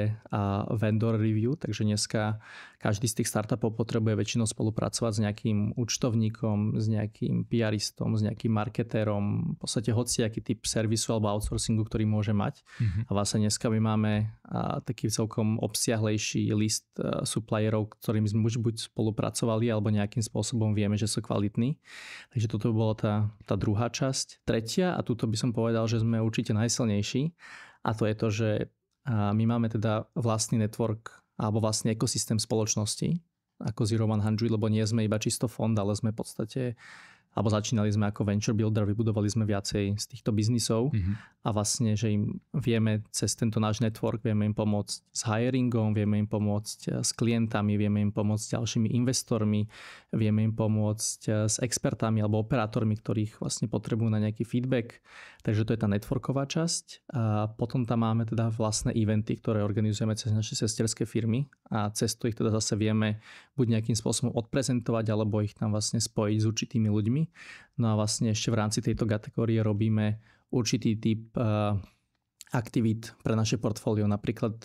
vendor review, takže dneska každý z tých startupov potrebuje väčšinou spolupracovať s nejakým účtovníkom, s nejakým PRistom, s nejakým marketérom, v podstate hociaký typ servisu alebo outsourcingu, ktorý môže mať. Mm-hmm. A vlastne dneska my máme a taký celkom obsiahlejší list e, supplierov, ktorým sme už buď spolupracovali alebo nejakým spôsobom vieme, že sú kvalitní. Takže toto bola tá, tá druhá časť. Tretia, a túto by som povedal, že sme určite najsilnejší, a to je to, že my máme teda vlastný network alebo vlastný ekosystém spoločnosti ako Zero One Hundred, lebo nie sme iba čisto fond, ale sme v podstate alebo začínali sme ako venture builder, vybudovali sme viacej z týchto biznisov mm-hmm. a vlastne, že im vieme cez tento náš network, vieme im pomôcť s hiringom, vieme im pomôcť eh, s klientami, vieme im pomôcť s ďalšími investormi, vieme im pomôcť eh, s expertami alebo operátormi, ktorých vlastne potrebujú na nejaký feedback Takže to je tá networková časť. A potom tam máme teda vlastné eventy, ktoré organizujeme cez naše sesterské firmy a cez to ich teda zase vieme buď nejakým spôsobom odprezentovať, alebo ich tam vlastne spojiť s určitými ľuďmi. No a vlastne ešte v rámci tejto kategórie robíme určitý typ e, aktivít pre naše portfólio. Napríklad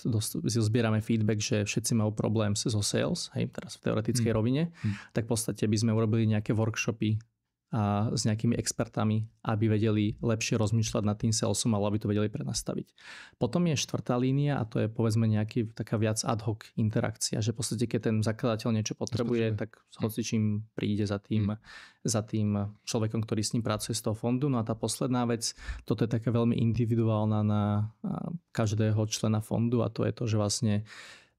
zbierame feedback, že všetci majú problém so sales, hej, teraz v teoretickej mm. rovine, mm. tak v podstate by sme urobili nejaké workshopy a s nejakými expertami, aby vedeli lepšie rozmýšľať nad tým salesom, alebo aby to vedeli prenastaviť. Potom je štvrtá línia a to je povedzme nejaký taká viac ad hoc interakcia, že v podstate keď ten zakladateľ niečo potrebuje, tak s hocičím príde za tým, hmm. za tým človekom, ktorý s ním pracuje z toho fondu. No a tá posledná vec, toto je taká veľmi individuálna na každého člena fondu a to je to, že vlastne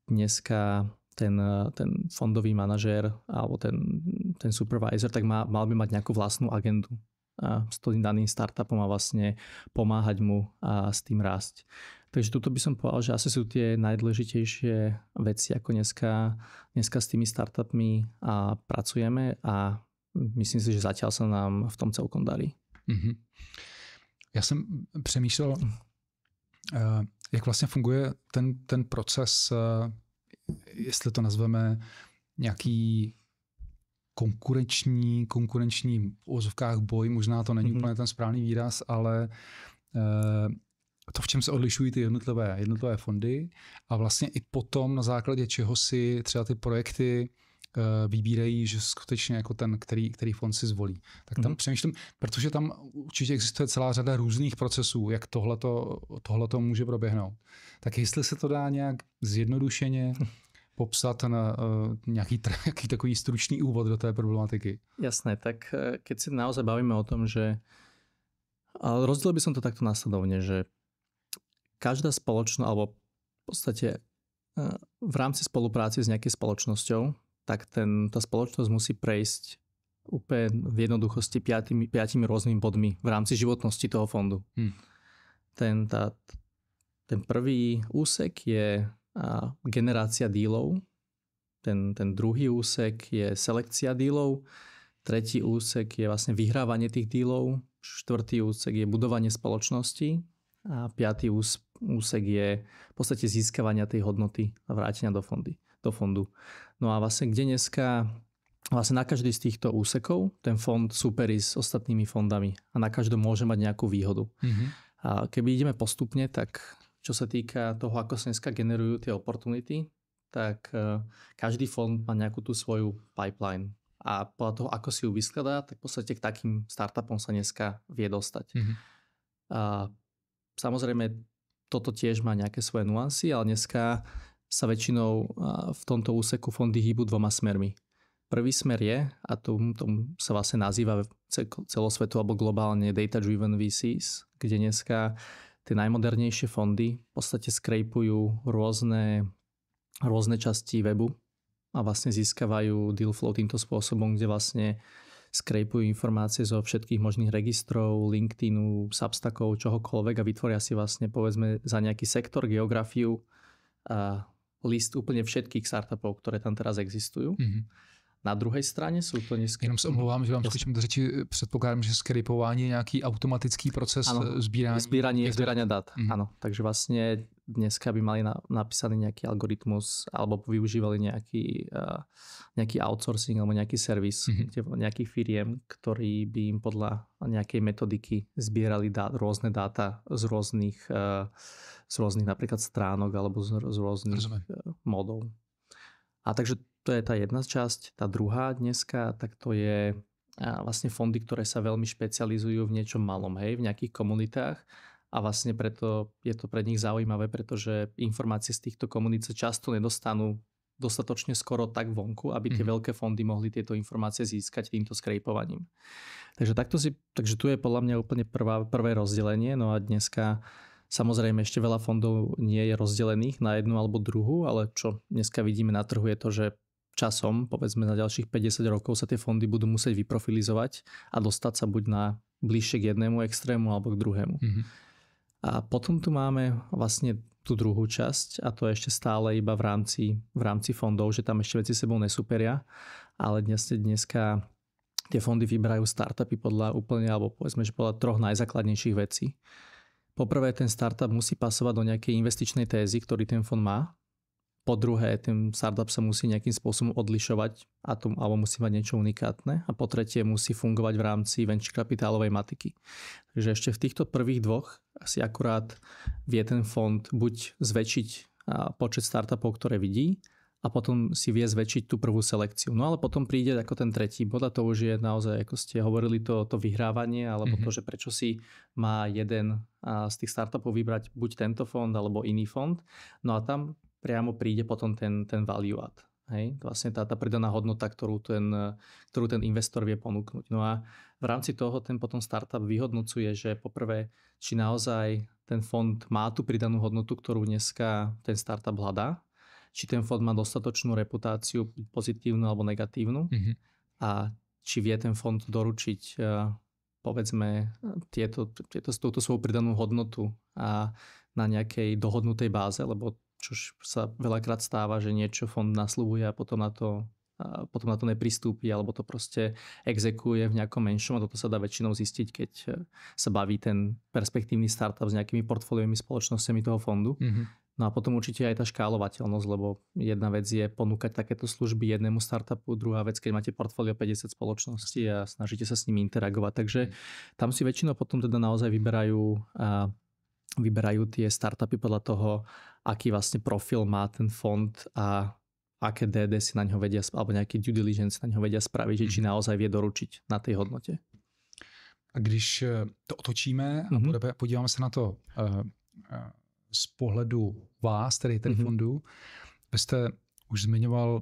dneska ten, eh, ten fondový manažér alebo ten, ten supervisor, tak má, mal by mať nejakú vlastnú agendu a s tým daným startupom a vlastne pomáhať mu a s tým rásť. Takže tuto by som povedal, že asi sú tie najdôležitejšie veci, ako dneska, dneska s tými startupmi a pracujeme a myslím si, že zatiaľ sa nám v tom celkom darí. Mm-hmm. Já jsem přemýšlel, eh, jak vlastně funguje ten, ten proces eh, jestli to nazveme nějaký konkurenční, konkurenční v úzovkách boj, možná to není mm-hmm. úplně ten správný výraz, ale eh, to, v čem se odlišují ty jednotlivé, jednotlivé fondy a vlastně i potom na základě čeho si třeba ty projekty Eh, vybírají, že skutečně jako ten, který, který fond si zvolí. Tak tam mm-hmm. přemýšlím, protože tam určitě existuje celá řada různých procesů, jak tohleto, tohleto může proběhnout. Tak jestli se to dá nějak zjednodušeně [laughs] popsat na uh, nějaký, [laughs] nějaký takový stručný úvod do té problematiky. Jasné, tak eh, keď si naozaj bavíme o tom, že ale rozdiel by som to takto následovne, že každá spoločnosť, alebo v podstate v rámci spolupráce s nejakou spoločnosťou tak ten, tá spoločnosť musí prejsť úplne v jednoduchosti piatými, piatými rôznymi bodmi v rámci životnosti toho fondu. Hmm. Ten, tá, ten prvý úsek je a, generácia dílov, ten, ten druhý úsek je selekcia dílov, tretí úsek je vlastne vyhrávanie tých dílov, štvrtý úsek je budovanie spoločnosti a piatý úsek je v podstate získavania tej hodnoty a vrátenia do, fondy, do fondu. No a vlastne kde dneska vlastne na každý z týchto úsekov ten fond superí s ostatnými fondami a na každom môže mať nejakú výhodu. Mm-hmm. A keby ideme postupne, tak čo sa týka toho, ako sa dneska generujú tie opportunity, tak e, každý fond má nejakú tú svoju pipeline. A podľa toho, ako si ju vyskladá, tak v podstate k takým startupom sa dneska vie dostať. Mm-hmm. A samozrejme, toto tiež má nejaké svoje nuancy, ale dneska sa väčšinou v tomto úseku fondy hýbu dvoma smermi. Prvý smer je, a to, to sa vlastne nazýva celosvetu alebo globálne Data Driven VCs, kde dneska tie najmodernejšie fondy v podstate skrejpujú rôzne, rôzne časti webu a vlastne získavajú deal flow týmto spôsobom, kde vlastne skrejpujú informácie zo všetkých možných registrov, LinkedInu, Substackov, čohokoľvek a vytvoria si vlastne povedzme za nejaký sektor, geografiu a list úplne všetkých startupov, ktoré tam teraz existujú. Mm-hmm. Na druhé straně jsou to nízké. Jenom se omlouvám, že vám skočím do řeči. Předpokládám, že skripování je nějaký automatický proces ano, eh, sbírání. Sbírání, sbírání dat, mm. ano. Takže vlastně dneska by mali na, napísaný nejaký algoritmus alebo využívali nejaký, uh, nejaký outsourcing alebo nejaký servis mm-hmm. nejakých firiem, ktorí by im podľa nejakej metodiky zbierali dá, rôzne dáta z rôznych, uh, z rôznych napríklad stránok alebo z, z rôznych Rozumiem. Eh, modov. A takže to je tá jedna časť. Tá druhá dneska, tak to je uh, vlastne fondy, ktoré sa veľmi špecializujú v niečom malom, hej, v nejakých komunitách a vlastne preto je to pre nich zaujímavé, pretože informácie z týchto komunít často nedostanú dostatočne skoro tak vonku, aby tie mm-hmm. veľké fondy mohli tieto informácie získať týmto skrejpovaním. Takže, takto si, takže tu je podľa mňa úplne prvá, prvé rozdelenie. No a dneska samozrejme ešte veľa fondov nie je rozdelených na jednu alebo druhú, ale čo dneska vidíme na trhu je to, že časom, povedzme na ďalších 50 rokov sa tie fondy budú musieť vyprofilizovať a dostať sa buď na bližšie k jednému extrému alebo k druhému. Mm-hmm. A potom tu máme vlastne tú druhú časť a to je ešte stále iba v rámci, v rámci fondov, že tam ešte veci sebou nesúperia, ale dnes, dneska tie fondy vyberajú startupy podľa úplne, alebo povedzme, že podľa troch najzákladnejších vecí. Poprvé, ten startup musí pasovať do nejakej investičnej tézy, ktorý ten fond má po druhé, ten startup sa musí nejakým spôsobom odlišovať a tom, alebo musí mať niečo unikátne. A po tretie, musí fungovať v rámci venture kapitálovej matiky. Takže ešte v týchto prvých dvoch asi akurát vie ten fond buď zväčšiť počet startupov, ktoré vidí, a potom si vie zväčšiť tú prvú selekciu. No ale potom príde ako ten tretí bod a to už je naozaj, ako ste hovorili, to, to vyhrávanie alebo mm-hmm. to, mhm. že prečo si má jeden z tých startupov vybrať buď tento fond alebo iný fond. No a tam priamo príde potom ten, ten value add. Hej? Vlastne tá, tá pridaná hodnota, ktorú ten, ktorú ten investor vie ponúknuť. No a v rámci toho ten potom startup vyhodnocuje, že poprvé, či naozaj ten fond má tú pridanú hodnotu, ktorú dneska ten startup hľadá, či ten fond má dostatočnú reputáciu, pozitívnu alebo negatívnu mm-hmm. a či vie ten fond doručiť eh, povedzme tieto, tieto, túto svoju pridanú hodnotu a na nejakej dohodnutej báze, lebo čo sa veľakrát stáva, že niečo fond nasľubuje a potom na to potom na to nepristúpi alebo to proste exekuje v nejakom menšom a toto sa dá väčšinou zistiť, keď e, sa baví ten perspektívny startup s nejakými portfóliovými spoločnosťami toho fondu. Mm-hmm. No a potom určite aj tá škálovateľnosť, lebo jedna vec je ponúkať takéto služby jednému startupu, druhá vec, keď máte portfólio 50 spoločností a snažíte sa s nimi interagovať. Takže mhm. tam si väčšinou potom teda naozaj vyberajú vyberajú tie startupy podľa toho, aký vlastne profil má ten fond a aké DD si na ňo vedia, alebo nejaký due diligence na ňo vedia spraviť, že či mhm. naozaj vie doručiť na tej hodnote. A když eh, to otočíme mm-hmm. a mhm. podíváme se na to eh, eh, z pohledu vás, tedy ten mm-hmm. fondu, vy ste už zmiňoval,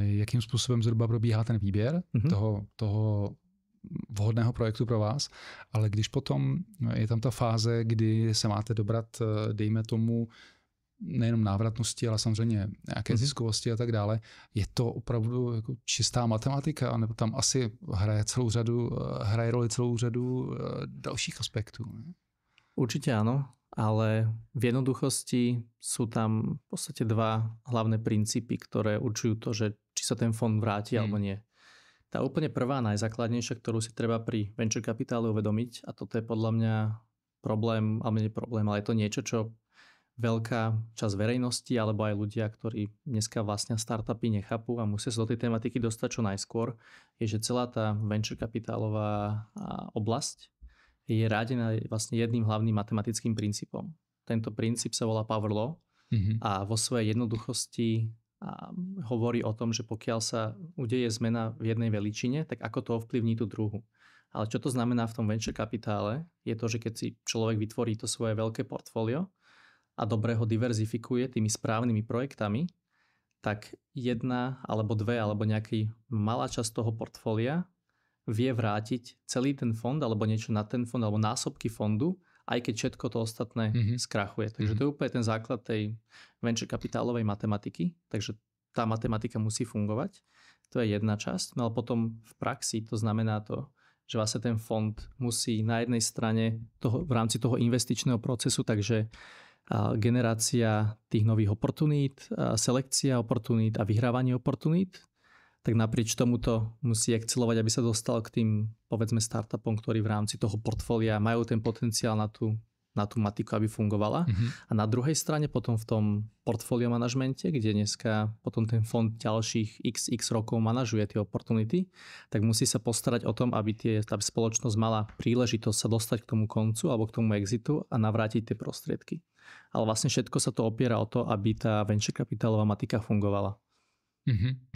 jakým způsobem zhruba probíhá ten výběr mm-hmm. toho, toho vhodného projektu pro vás, ale když potom je tam ta fáze, kdy se máte dobrat, eh, dejme tomu, nejenom návratnosti, ale samozřejmě nějaké mhm. ziskovosti a tak dále, je to opravdu jako čistá matematika, nebo tam asi hraje celou řadu, eh, hraje roli celou řadu eh, dalších aspektů. Určitě, ano, ale v jednoduchosti sú tam v podstate dva hlavné princípy, ktoré určujú to, že či sa ten fond vráti hmm. alebo nie. Tá úplne prvá, najzákladnejšia, ktorú si treba pri venture kapitále uvedomiť, a toto je podľa mňa problém, ale nie problém, ale je to niečo, čo veľká časť verejnosti alebo aj ľudia, ktorí dneska vlastne startupy nechápu a musia sa do tej tematiky dostať čo najskôr, je, že celá tá venture kapitálová oblasť je rádená vlastne jedným hlavným matematickým princípom. Tento princíp sa volá Power Law mm-hmm. a vo svojej jednoduchosti a hovorí o tom, že pokiaľ sa udeje zmena v jednej veličine, tak ako to ovplyvní tú druhu. Ale čo to znamená v tom venture kapitále, je to, že keď si človek vytvorí to svoje veľké portfólio a dobre ho diverzifikuje tými správnymi projektami, tak jedna alebo dve alebo nejaký malá časť toho portfólia vie vrátiť celý ten fond alebo niečo na ten fond alebo násobky fondu aj keď všetko to ostatné mm-hmm. skrachuje. Takže mm-hmm. to je úplne ten základ tej venture kapitálovej matematiky, takže tá matematika musí fungovať. To je jedna časť, no ale potom v praxi to znamená to, že vlastne ten fond musí na jednej strane toho, v rámci toho investičného procesu, takže generácia tých nových oportunít, selekcia oportunít a vyhrávanie oportunít, tak naprieč tomuto musí excelovať, aby sa dostal k tým, povedzme, startupom, ktorí v rámci toho portfólia majú ten potenciál na tú, na tú matiku, aby fungovala. Mm-hmm. A na druhej strane potom v tom portfólio manažmente, kde dneska potom ten fond ďalších xx rokov manažuje tie oportunity, tak musí sa postarať o tom, aby, tie, tá spoločnosť mala príležitosť sa dostať k tomu koncu alebo k tomu exitu a navrátiť tie prostriedky. Ale vlastne všetko sa to opiera o to, aby tá venture kapitálová matika fungovala. Mm-hmm.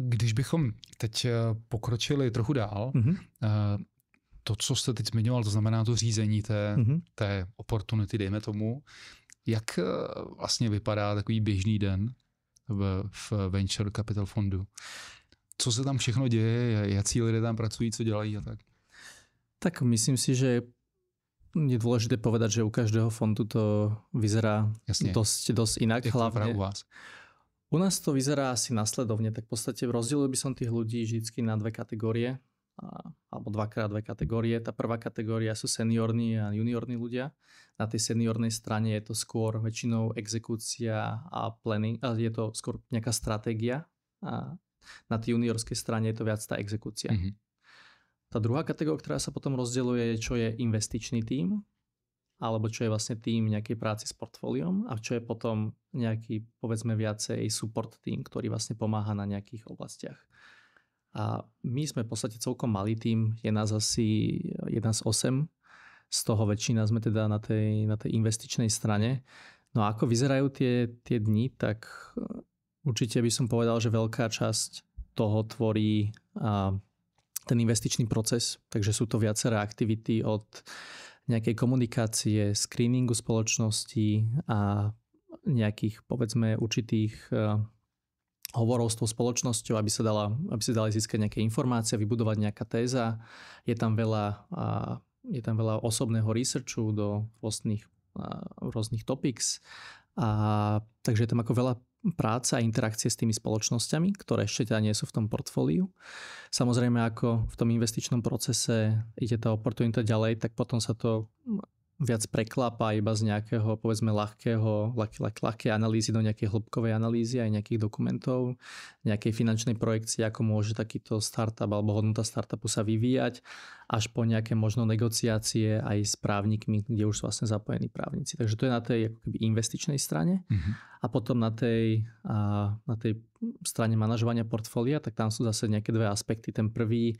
Když bychom teď eh, pokročili trochu dál, mm-hmm. to, co jste teď zmiňoval, to znamená to řízení té, mm-hmm. té opportunity, dejme tomu, jak eh, vlastně vypadá takový běžný den v, v Venture Capital Fondu? Co se tam všechno děje, jakí lidé tam pracují, co dělají a tak? Tak myslím si, že je dôležité povedať, že u každého fondu to vyzerá Jasne. dosť, dosť inak. Jak hlavne, to u vás? U nás to vyzerá asi nasledovne, tak v podstate rozdielil by som tých ľudí vždy na dve kategórie, alebo dvakrát dve kategórie. Tá prvá kategória sú seniorní a juniorní ľudia. Na tej seniornej strane je to skôr väčšinou exekúcia a planning, je to skôr nejaká stratégia a na tej juniorskej strane je to viac tá exekúcia. Mm-hmm. Tá druhá kategória, ktorá sa potom rozdeľuje, je, čo je investičný tím, alebo čo je vlastne tým nejakej práci s portfóliom a čo je potom nejaký, povedzme, viacej support tým, ktorý vlastne pomáha na nejakých oblastiach. A my sme v podstate celkom malý tým, je nás asi 1 z 8, z toho väčšina sme teda na tej, na tej investičnej strane. No a ako vyzerajú tie, tie dni, tak eh, určite by som povedal, že veľká časť toho tvorí a, eh, ten investičný proces, takže sú to viaceré aktivity od nejakej komunikácie, screeningu spoločnosti a nejakých, povedzme, určitých e, hovorov s tou spoločnosťou, aby sa, dala, aby sa dali získať nejaké informácie, vybudovať nejaká téza. Je tam veľa, je tam veľa osobného researchu do rôznych, rôznych topics. A, takže je tam ako veľa práca a interakcie s tými spoločnosťami, ktoré ešte teda nie sú v tom portfóliu. Samozrejme, ako v tom investičnom procese ide tá oportunita ďalej, tak potom sa to viac preklapa iba z nejakého, povedzme, ľahkého, ľahké, ľahké, ľahké analýzy do nejakej hĺbkovej analýzy aj nejakých dokumentov, nejakej finančnej projekcie, ako môže takýto startup alebo hodnota startupu sa vyvíjať, až po nejaké možno negociácie aj s právnikmi, kde už sú vlastne zapojení právnici. Takže to je na tej ako keby, investičnej strane. Mm-hmm. A potom na tej, a, na tej strane manažovania portfólia, tak tam sú zase nejaké dve aspekty. Ten prvý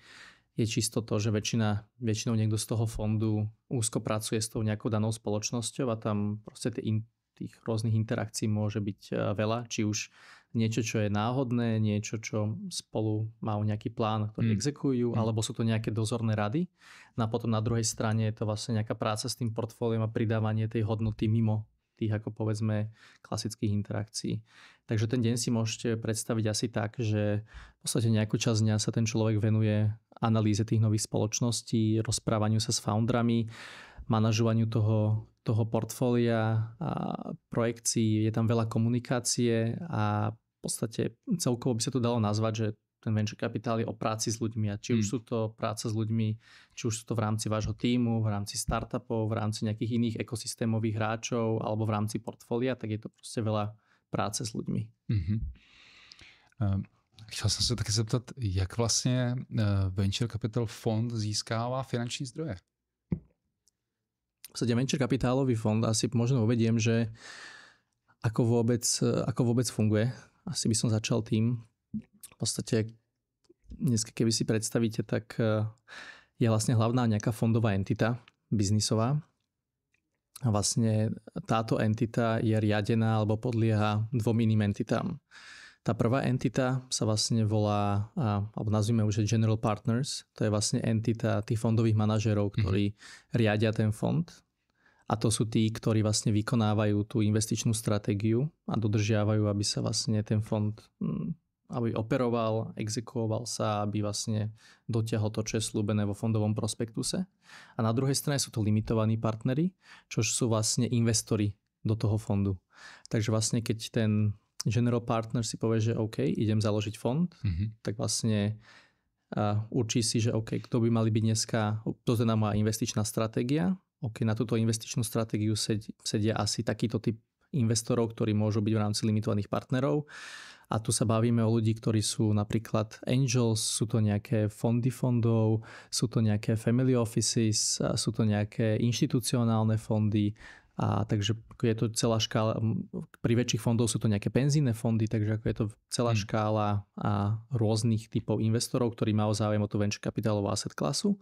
je čisto to, že väčšina, väčšinou niekto z toho fondu úzko pracuje s tou nejakou danou spoločnosťou a tam proste tých, in, tých rôznych interakcií môže byť e, veľa, či už niečo, čo je náhodné, niečo, čo spolu má nejaký plán, ktorý hmm. exekujú, mm. alebo sú to nejaké dozorné rady. No a potom na druhej strane je to vlastne nejaká práca s tým portfóliom a pridávanie tej hodnoty mimo tých ako povedzme klasických interakcií. Takže ten deň si môžete predstaviť asi tak, že v podstate nejakú časť dňa sa ten človek venuje analýze tých nových spoločností, rozprávaniu sa s foundrami, manažovaniu toho, toho portfólia, a projekcií, je tam veľa komunikácie a v podstate celkovo by sa to dalo nazvať, že ten venture kapitál je o práci s ľuďmi a či už hmm. sú to práca s ľuďmi, či už sú to v rámci vášho týmu, v rámci startupov, v rámci nejakých iných ekosystémových hráčov alebo v rámci portfólia, tak je to proste veľa práce s ľuďmi. Mm-hmm. Um. Ehm, Chtěl jsem se také zeptat, jak vlastně e, Venture Capital Fond získává finanční zdroje? V Venture Kapitálový fond asi možno uvediem, že ako vôbec, ako vôbec funguje. Asi by som začal tým podstate dneska, keby si predstavíte, tak e, je vlastne hlavná nejaká fondová entita biznisová. A vlastne táto entita je riadená alebo podlieha dvom iným entitám. Tá prvá entita sa vlastne volá, alebo nazvime už General Partners, to je vlastne entita tých fondových manažerov, mhm. ktorí mm-hmm. riadia ten fond. A to sú tí, ktorí vlastne vykonávajú tú investičnú stratégiu a dodržiavajú, aby sa vlastne ten fond mm, aby operoval, exekuoval sa, aby vlastne dotiahol to, čo je slúbené vo fondovom prospektuse. A na druhej strane sú to limitovaní partnery, čo sú vlastne investori do toho fondu. Takže vlastne keď ten general partner si povie, že OK, idem založiť fond, mm-hmm. tak vlastne a určí si, že OK, kto by mali byť dneska, to teda moja investičná stratégia, OK, na túto investičnú stratégiu sedia asi takýto typ investorov, ktorí môžu byť v rámci limitovaných partnerov. A tu sa bavíme o ľudí, ktorí sú napríklad angels, sú to nejaké fondy fondov, sú to nejaké family offices, sú to nejaké inštitucionálne fondy, a takže je to celá škála, pri väčších fondov sú to nejaké penzíne fondy, takže ako je to celá hmm. škála a rôznych typov investorov, ktorí majú záujem o tú venture kapitálovú asset klasu.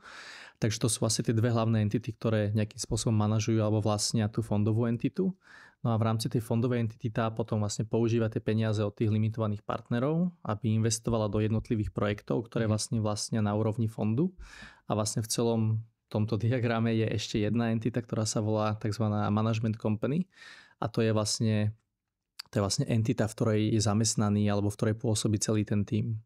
Takže to sú asi tie dve hlavné entity, ktoré nejakým spôsobom manažujú alebo vlastnia tú fondovú entitu. No a v rámci tej fondovej entity tá potom vlastne používa tie peniaze od tých limitovaných partnerov, aby investovala do jednotlivých projektov, ktoré mhm. vlastne vlastne na úrovni fondu. A vlastne v celom tomto diagrame je ešte jedna entita, ktorá sa volá tzv. management company a to je vlastne to je vlastne entita, v ktorej je zamestnaný alebo v ktorej pôsobí celý ten tím.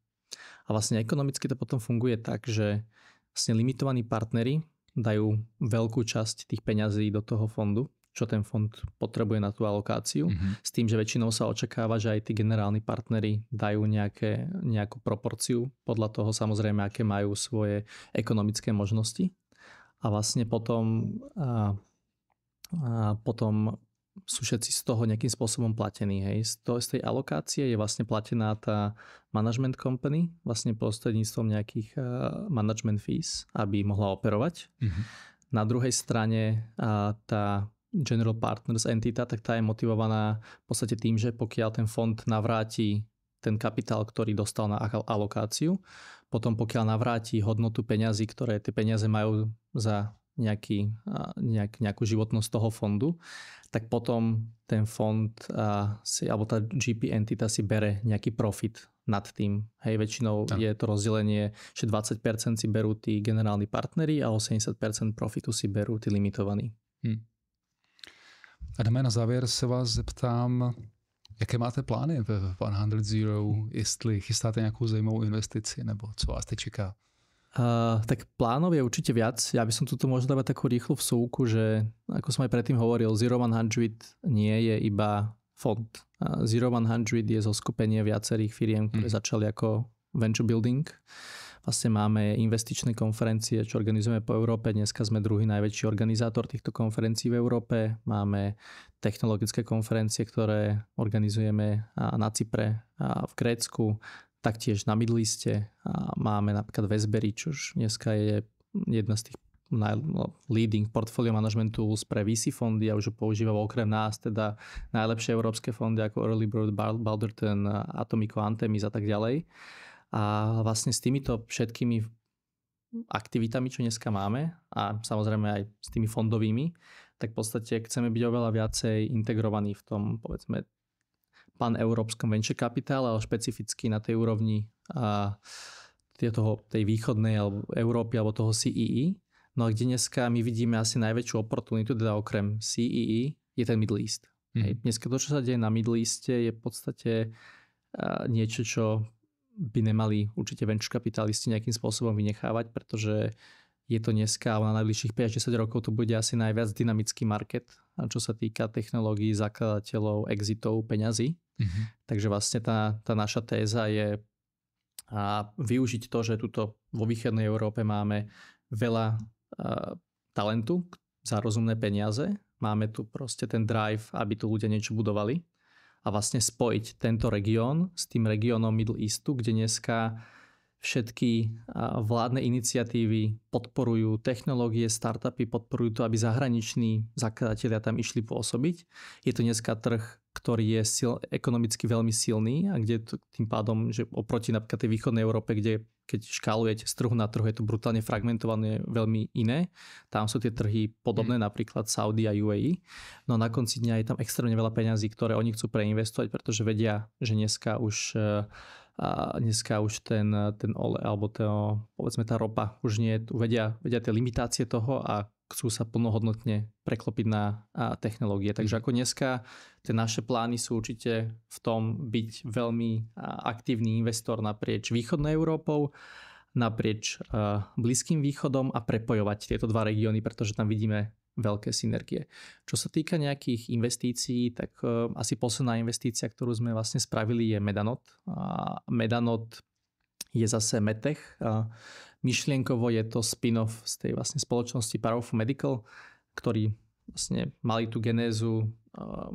A vlastne ekonomicky to potom funguje tak, že vlastne limitovaní partnery dajú veľkú časť tých peňazí do toho fondu čo ten fond potrebuje na tú alokáciu, mm-hmm. s tým, že väčšinou sa očakáva, že aj tí generálni partnery dajú nejaké, nejakú proporciu podľa toho samozrejme, aké majú svoje ekonomické možnosti. A vlastne potom, a, a potom sú všetci z toho nejakým spôsobom platení. Hej. Z, to, z tej alokácie je vlastne platená tá management company, vlastne prostredníctvom nejakých uh, management fees, aby mohla operovať. Mm-hmm. Na druhej strane uh, tá General Partners entita, tak tá je motivovaná v podstate tým, že pokiaľ ten fond navráti ten kapitál, ktorý dostal na alokáciu, potom pokiaľ navráti hodnotu peňazí, ktoré tie peniaze majú za nejaký, nejak, nejakú životnosť toho fondu, tak potom ten fond a, si, alebo tá GP entita si bere nejaký profit nad tým. Hej, väčšinou tak. je to rozdelenie, že 20% si berú tí generálni partneri a 80% profitu si berú tí limitovaní. Hm. A jdeme na závěr se vás zeptám, jaké máte plány ve 100 Zero, jestli chystáte nějakou zajímavou investici, nebo co vás teď čeká? Uh, tak plánov je určite viac. Ja by som toto možno dávať takú rýchlu vsúku, že ako som aj predtým hovoril, Zero 100 nie je iba fond. Zero 100 je zoskupenie viacerých firiem, ktoré mm. začali ako venture building. Vlastne máme investičné konferencie, čo organizujeme po Európe. Dneska sme druhý najväčší organizátor týchto konferencií v Európe. Máme technologické konferencie, ktoré organizujeme na Cypre, a v Grécku, taktiež na Midliste. A máme napríklad Vesbery, čo už dneska je jedna z tých no, leading portfolio tools pre VC fondy a už ho používa okrem nás teda najlepšie európske fondy ako Early Bird, Balderton, Atomico, Antemis a tak ďalej. A vlastne s týmito všetkými aktivitami, čo dneska máme a samozrejme aj s tými fondovými, tak v podstate chceme byť oveľa viacej integrovaní v tom, povedzme, pan-európskom venture capital, ale špecificky na tej úrovni a, toho, tej východnej alebo Európy alebo toho CEE. E. No a kde dneska my vidíme asi najväčšiu oportunitu, teda okrem CEE, e, je ten Middle East. Mm. Dneska to, čo sa deje na Middle Easte, je v podstate niečo, čo by nemali určite venture kapitalisti nejakým spôsobom vynechávať, pretože je to dneska, ale na najbližších 5-10 rokov to bude asi najviac dynamický market, čo sa týka technológií, zakladateľov, exitov, peňazí. Mm-hmm. Takže vlastne tá, tá naša téza je a využiť to, že tuto vo východnej Európe máme veľa uh, talentu za rozumné peniaze. Máme tu proste ten drive, aby tu ľudia niečo budovali a vlastne spojiť tento región s tým regiónom Middle Eastu, kde dneska všetky vládne iniciatívy podporujú technológie, startupy podporujú to, aby zahraniční zakladatelia tam išli pôsobiť. Je to dneska trh ktorý je sil, ekonomicky veľmi silný a kde to, tým pádom, že oproti napríklad tej východnej Európe, kde keď škálujete z trhu na trhu, je to brutálne fragmentované, veľmi iné. Tam sú tie trhy podobné, mm. napríklad Saudi a UAE. No a na konci dňa je tam extrémne veľa peňazí, ktoré oni chcú preinvestovať, pretože vedia, že dneska už e, dneska už ten, ten ole, alebo to, povedzme tá ropa, už nie, vedia, vedia tie limitácie toho a chcú sa plnohodnotne preklopiť na technológie. Takže ako dneska, tie naše plány sú určite v tom byť veľmi aktívny investor naprieč východnou Európou, naprieč Blízkym východom a prepojovať tieto dva regióny, pretože tam vidíme veľké synergie. Čo sa týka nejakých investícií, tak e, asi posledná investícia, ktorú sme vlastne spravili je Medanot. Medanot je zase Metech myšlienkovo je to spin-off z tej vlastne spoločnosti Parov Medical, ktorí vlastne mali tú genézu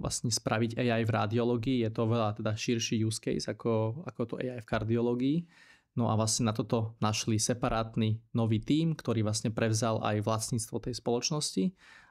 vlastne spraviť AI v radiológii. Je to veľa teda širší use case ako, ako to AI v kardiológii. No a vlastne na toto našli separátny nový tím, ktorý vlastne prevzal aj vlastníctvo tej spoločnosti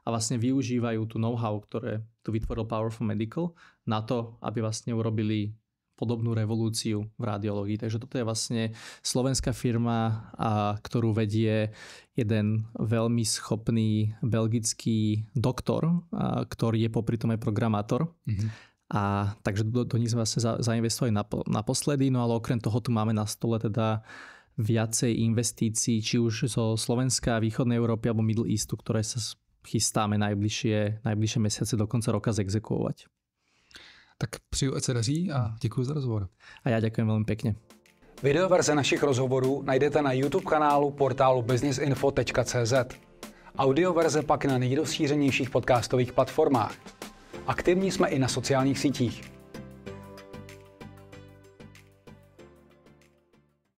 a vlastne využívajú tú know-how, ktoré tu vytvoril Powerful Medical na to, aby vlastne urobili podobnú revolúciu v radiológii. Takže toto je vlastne slovenská firma, a ktorú vedie jeden veľmi schopný belgický doktor, a ktorý je popri tom aj programátor. Mm-hmm. A takže do, do nich sme vlastne za, zainvestovali naposledy, no ale okrem toho tu máme na stole teda viacej investícií, či už zo Slovenska, Východnej Európy alebo Middle Eastu, ktoré sa chystáme najbližšie, najbližšie mesiace do konca roka zexekuovať. Tak přeju, ať se daří a děkuji za rozhovor. A já děkuji velmi pěkně. Video verze našich rozhovorů najdete na YouTube kanálu portálu businessinfo.cz. Audio verze pak na nejrozšířenějších podcastových platformách. Aktivní jsme i na sociálních sítích.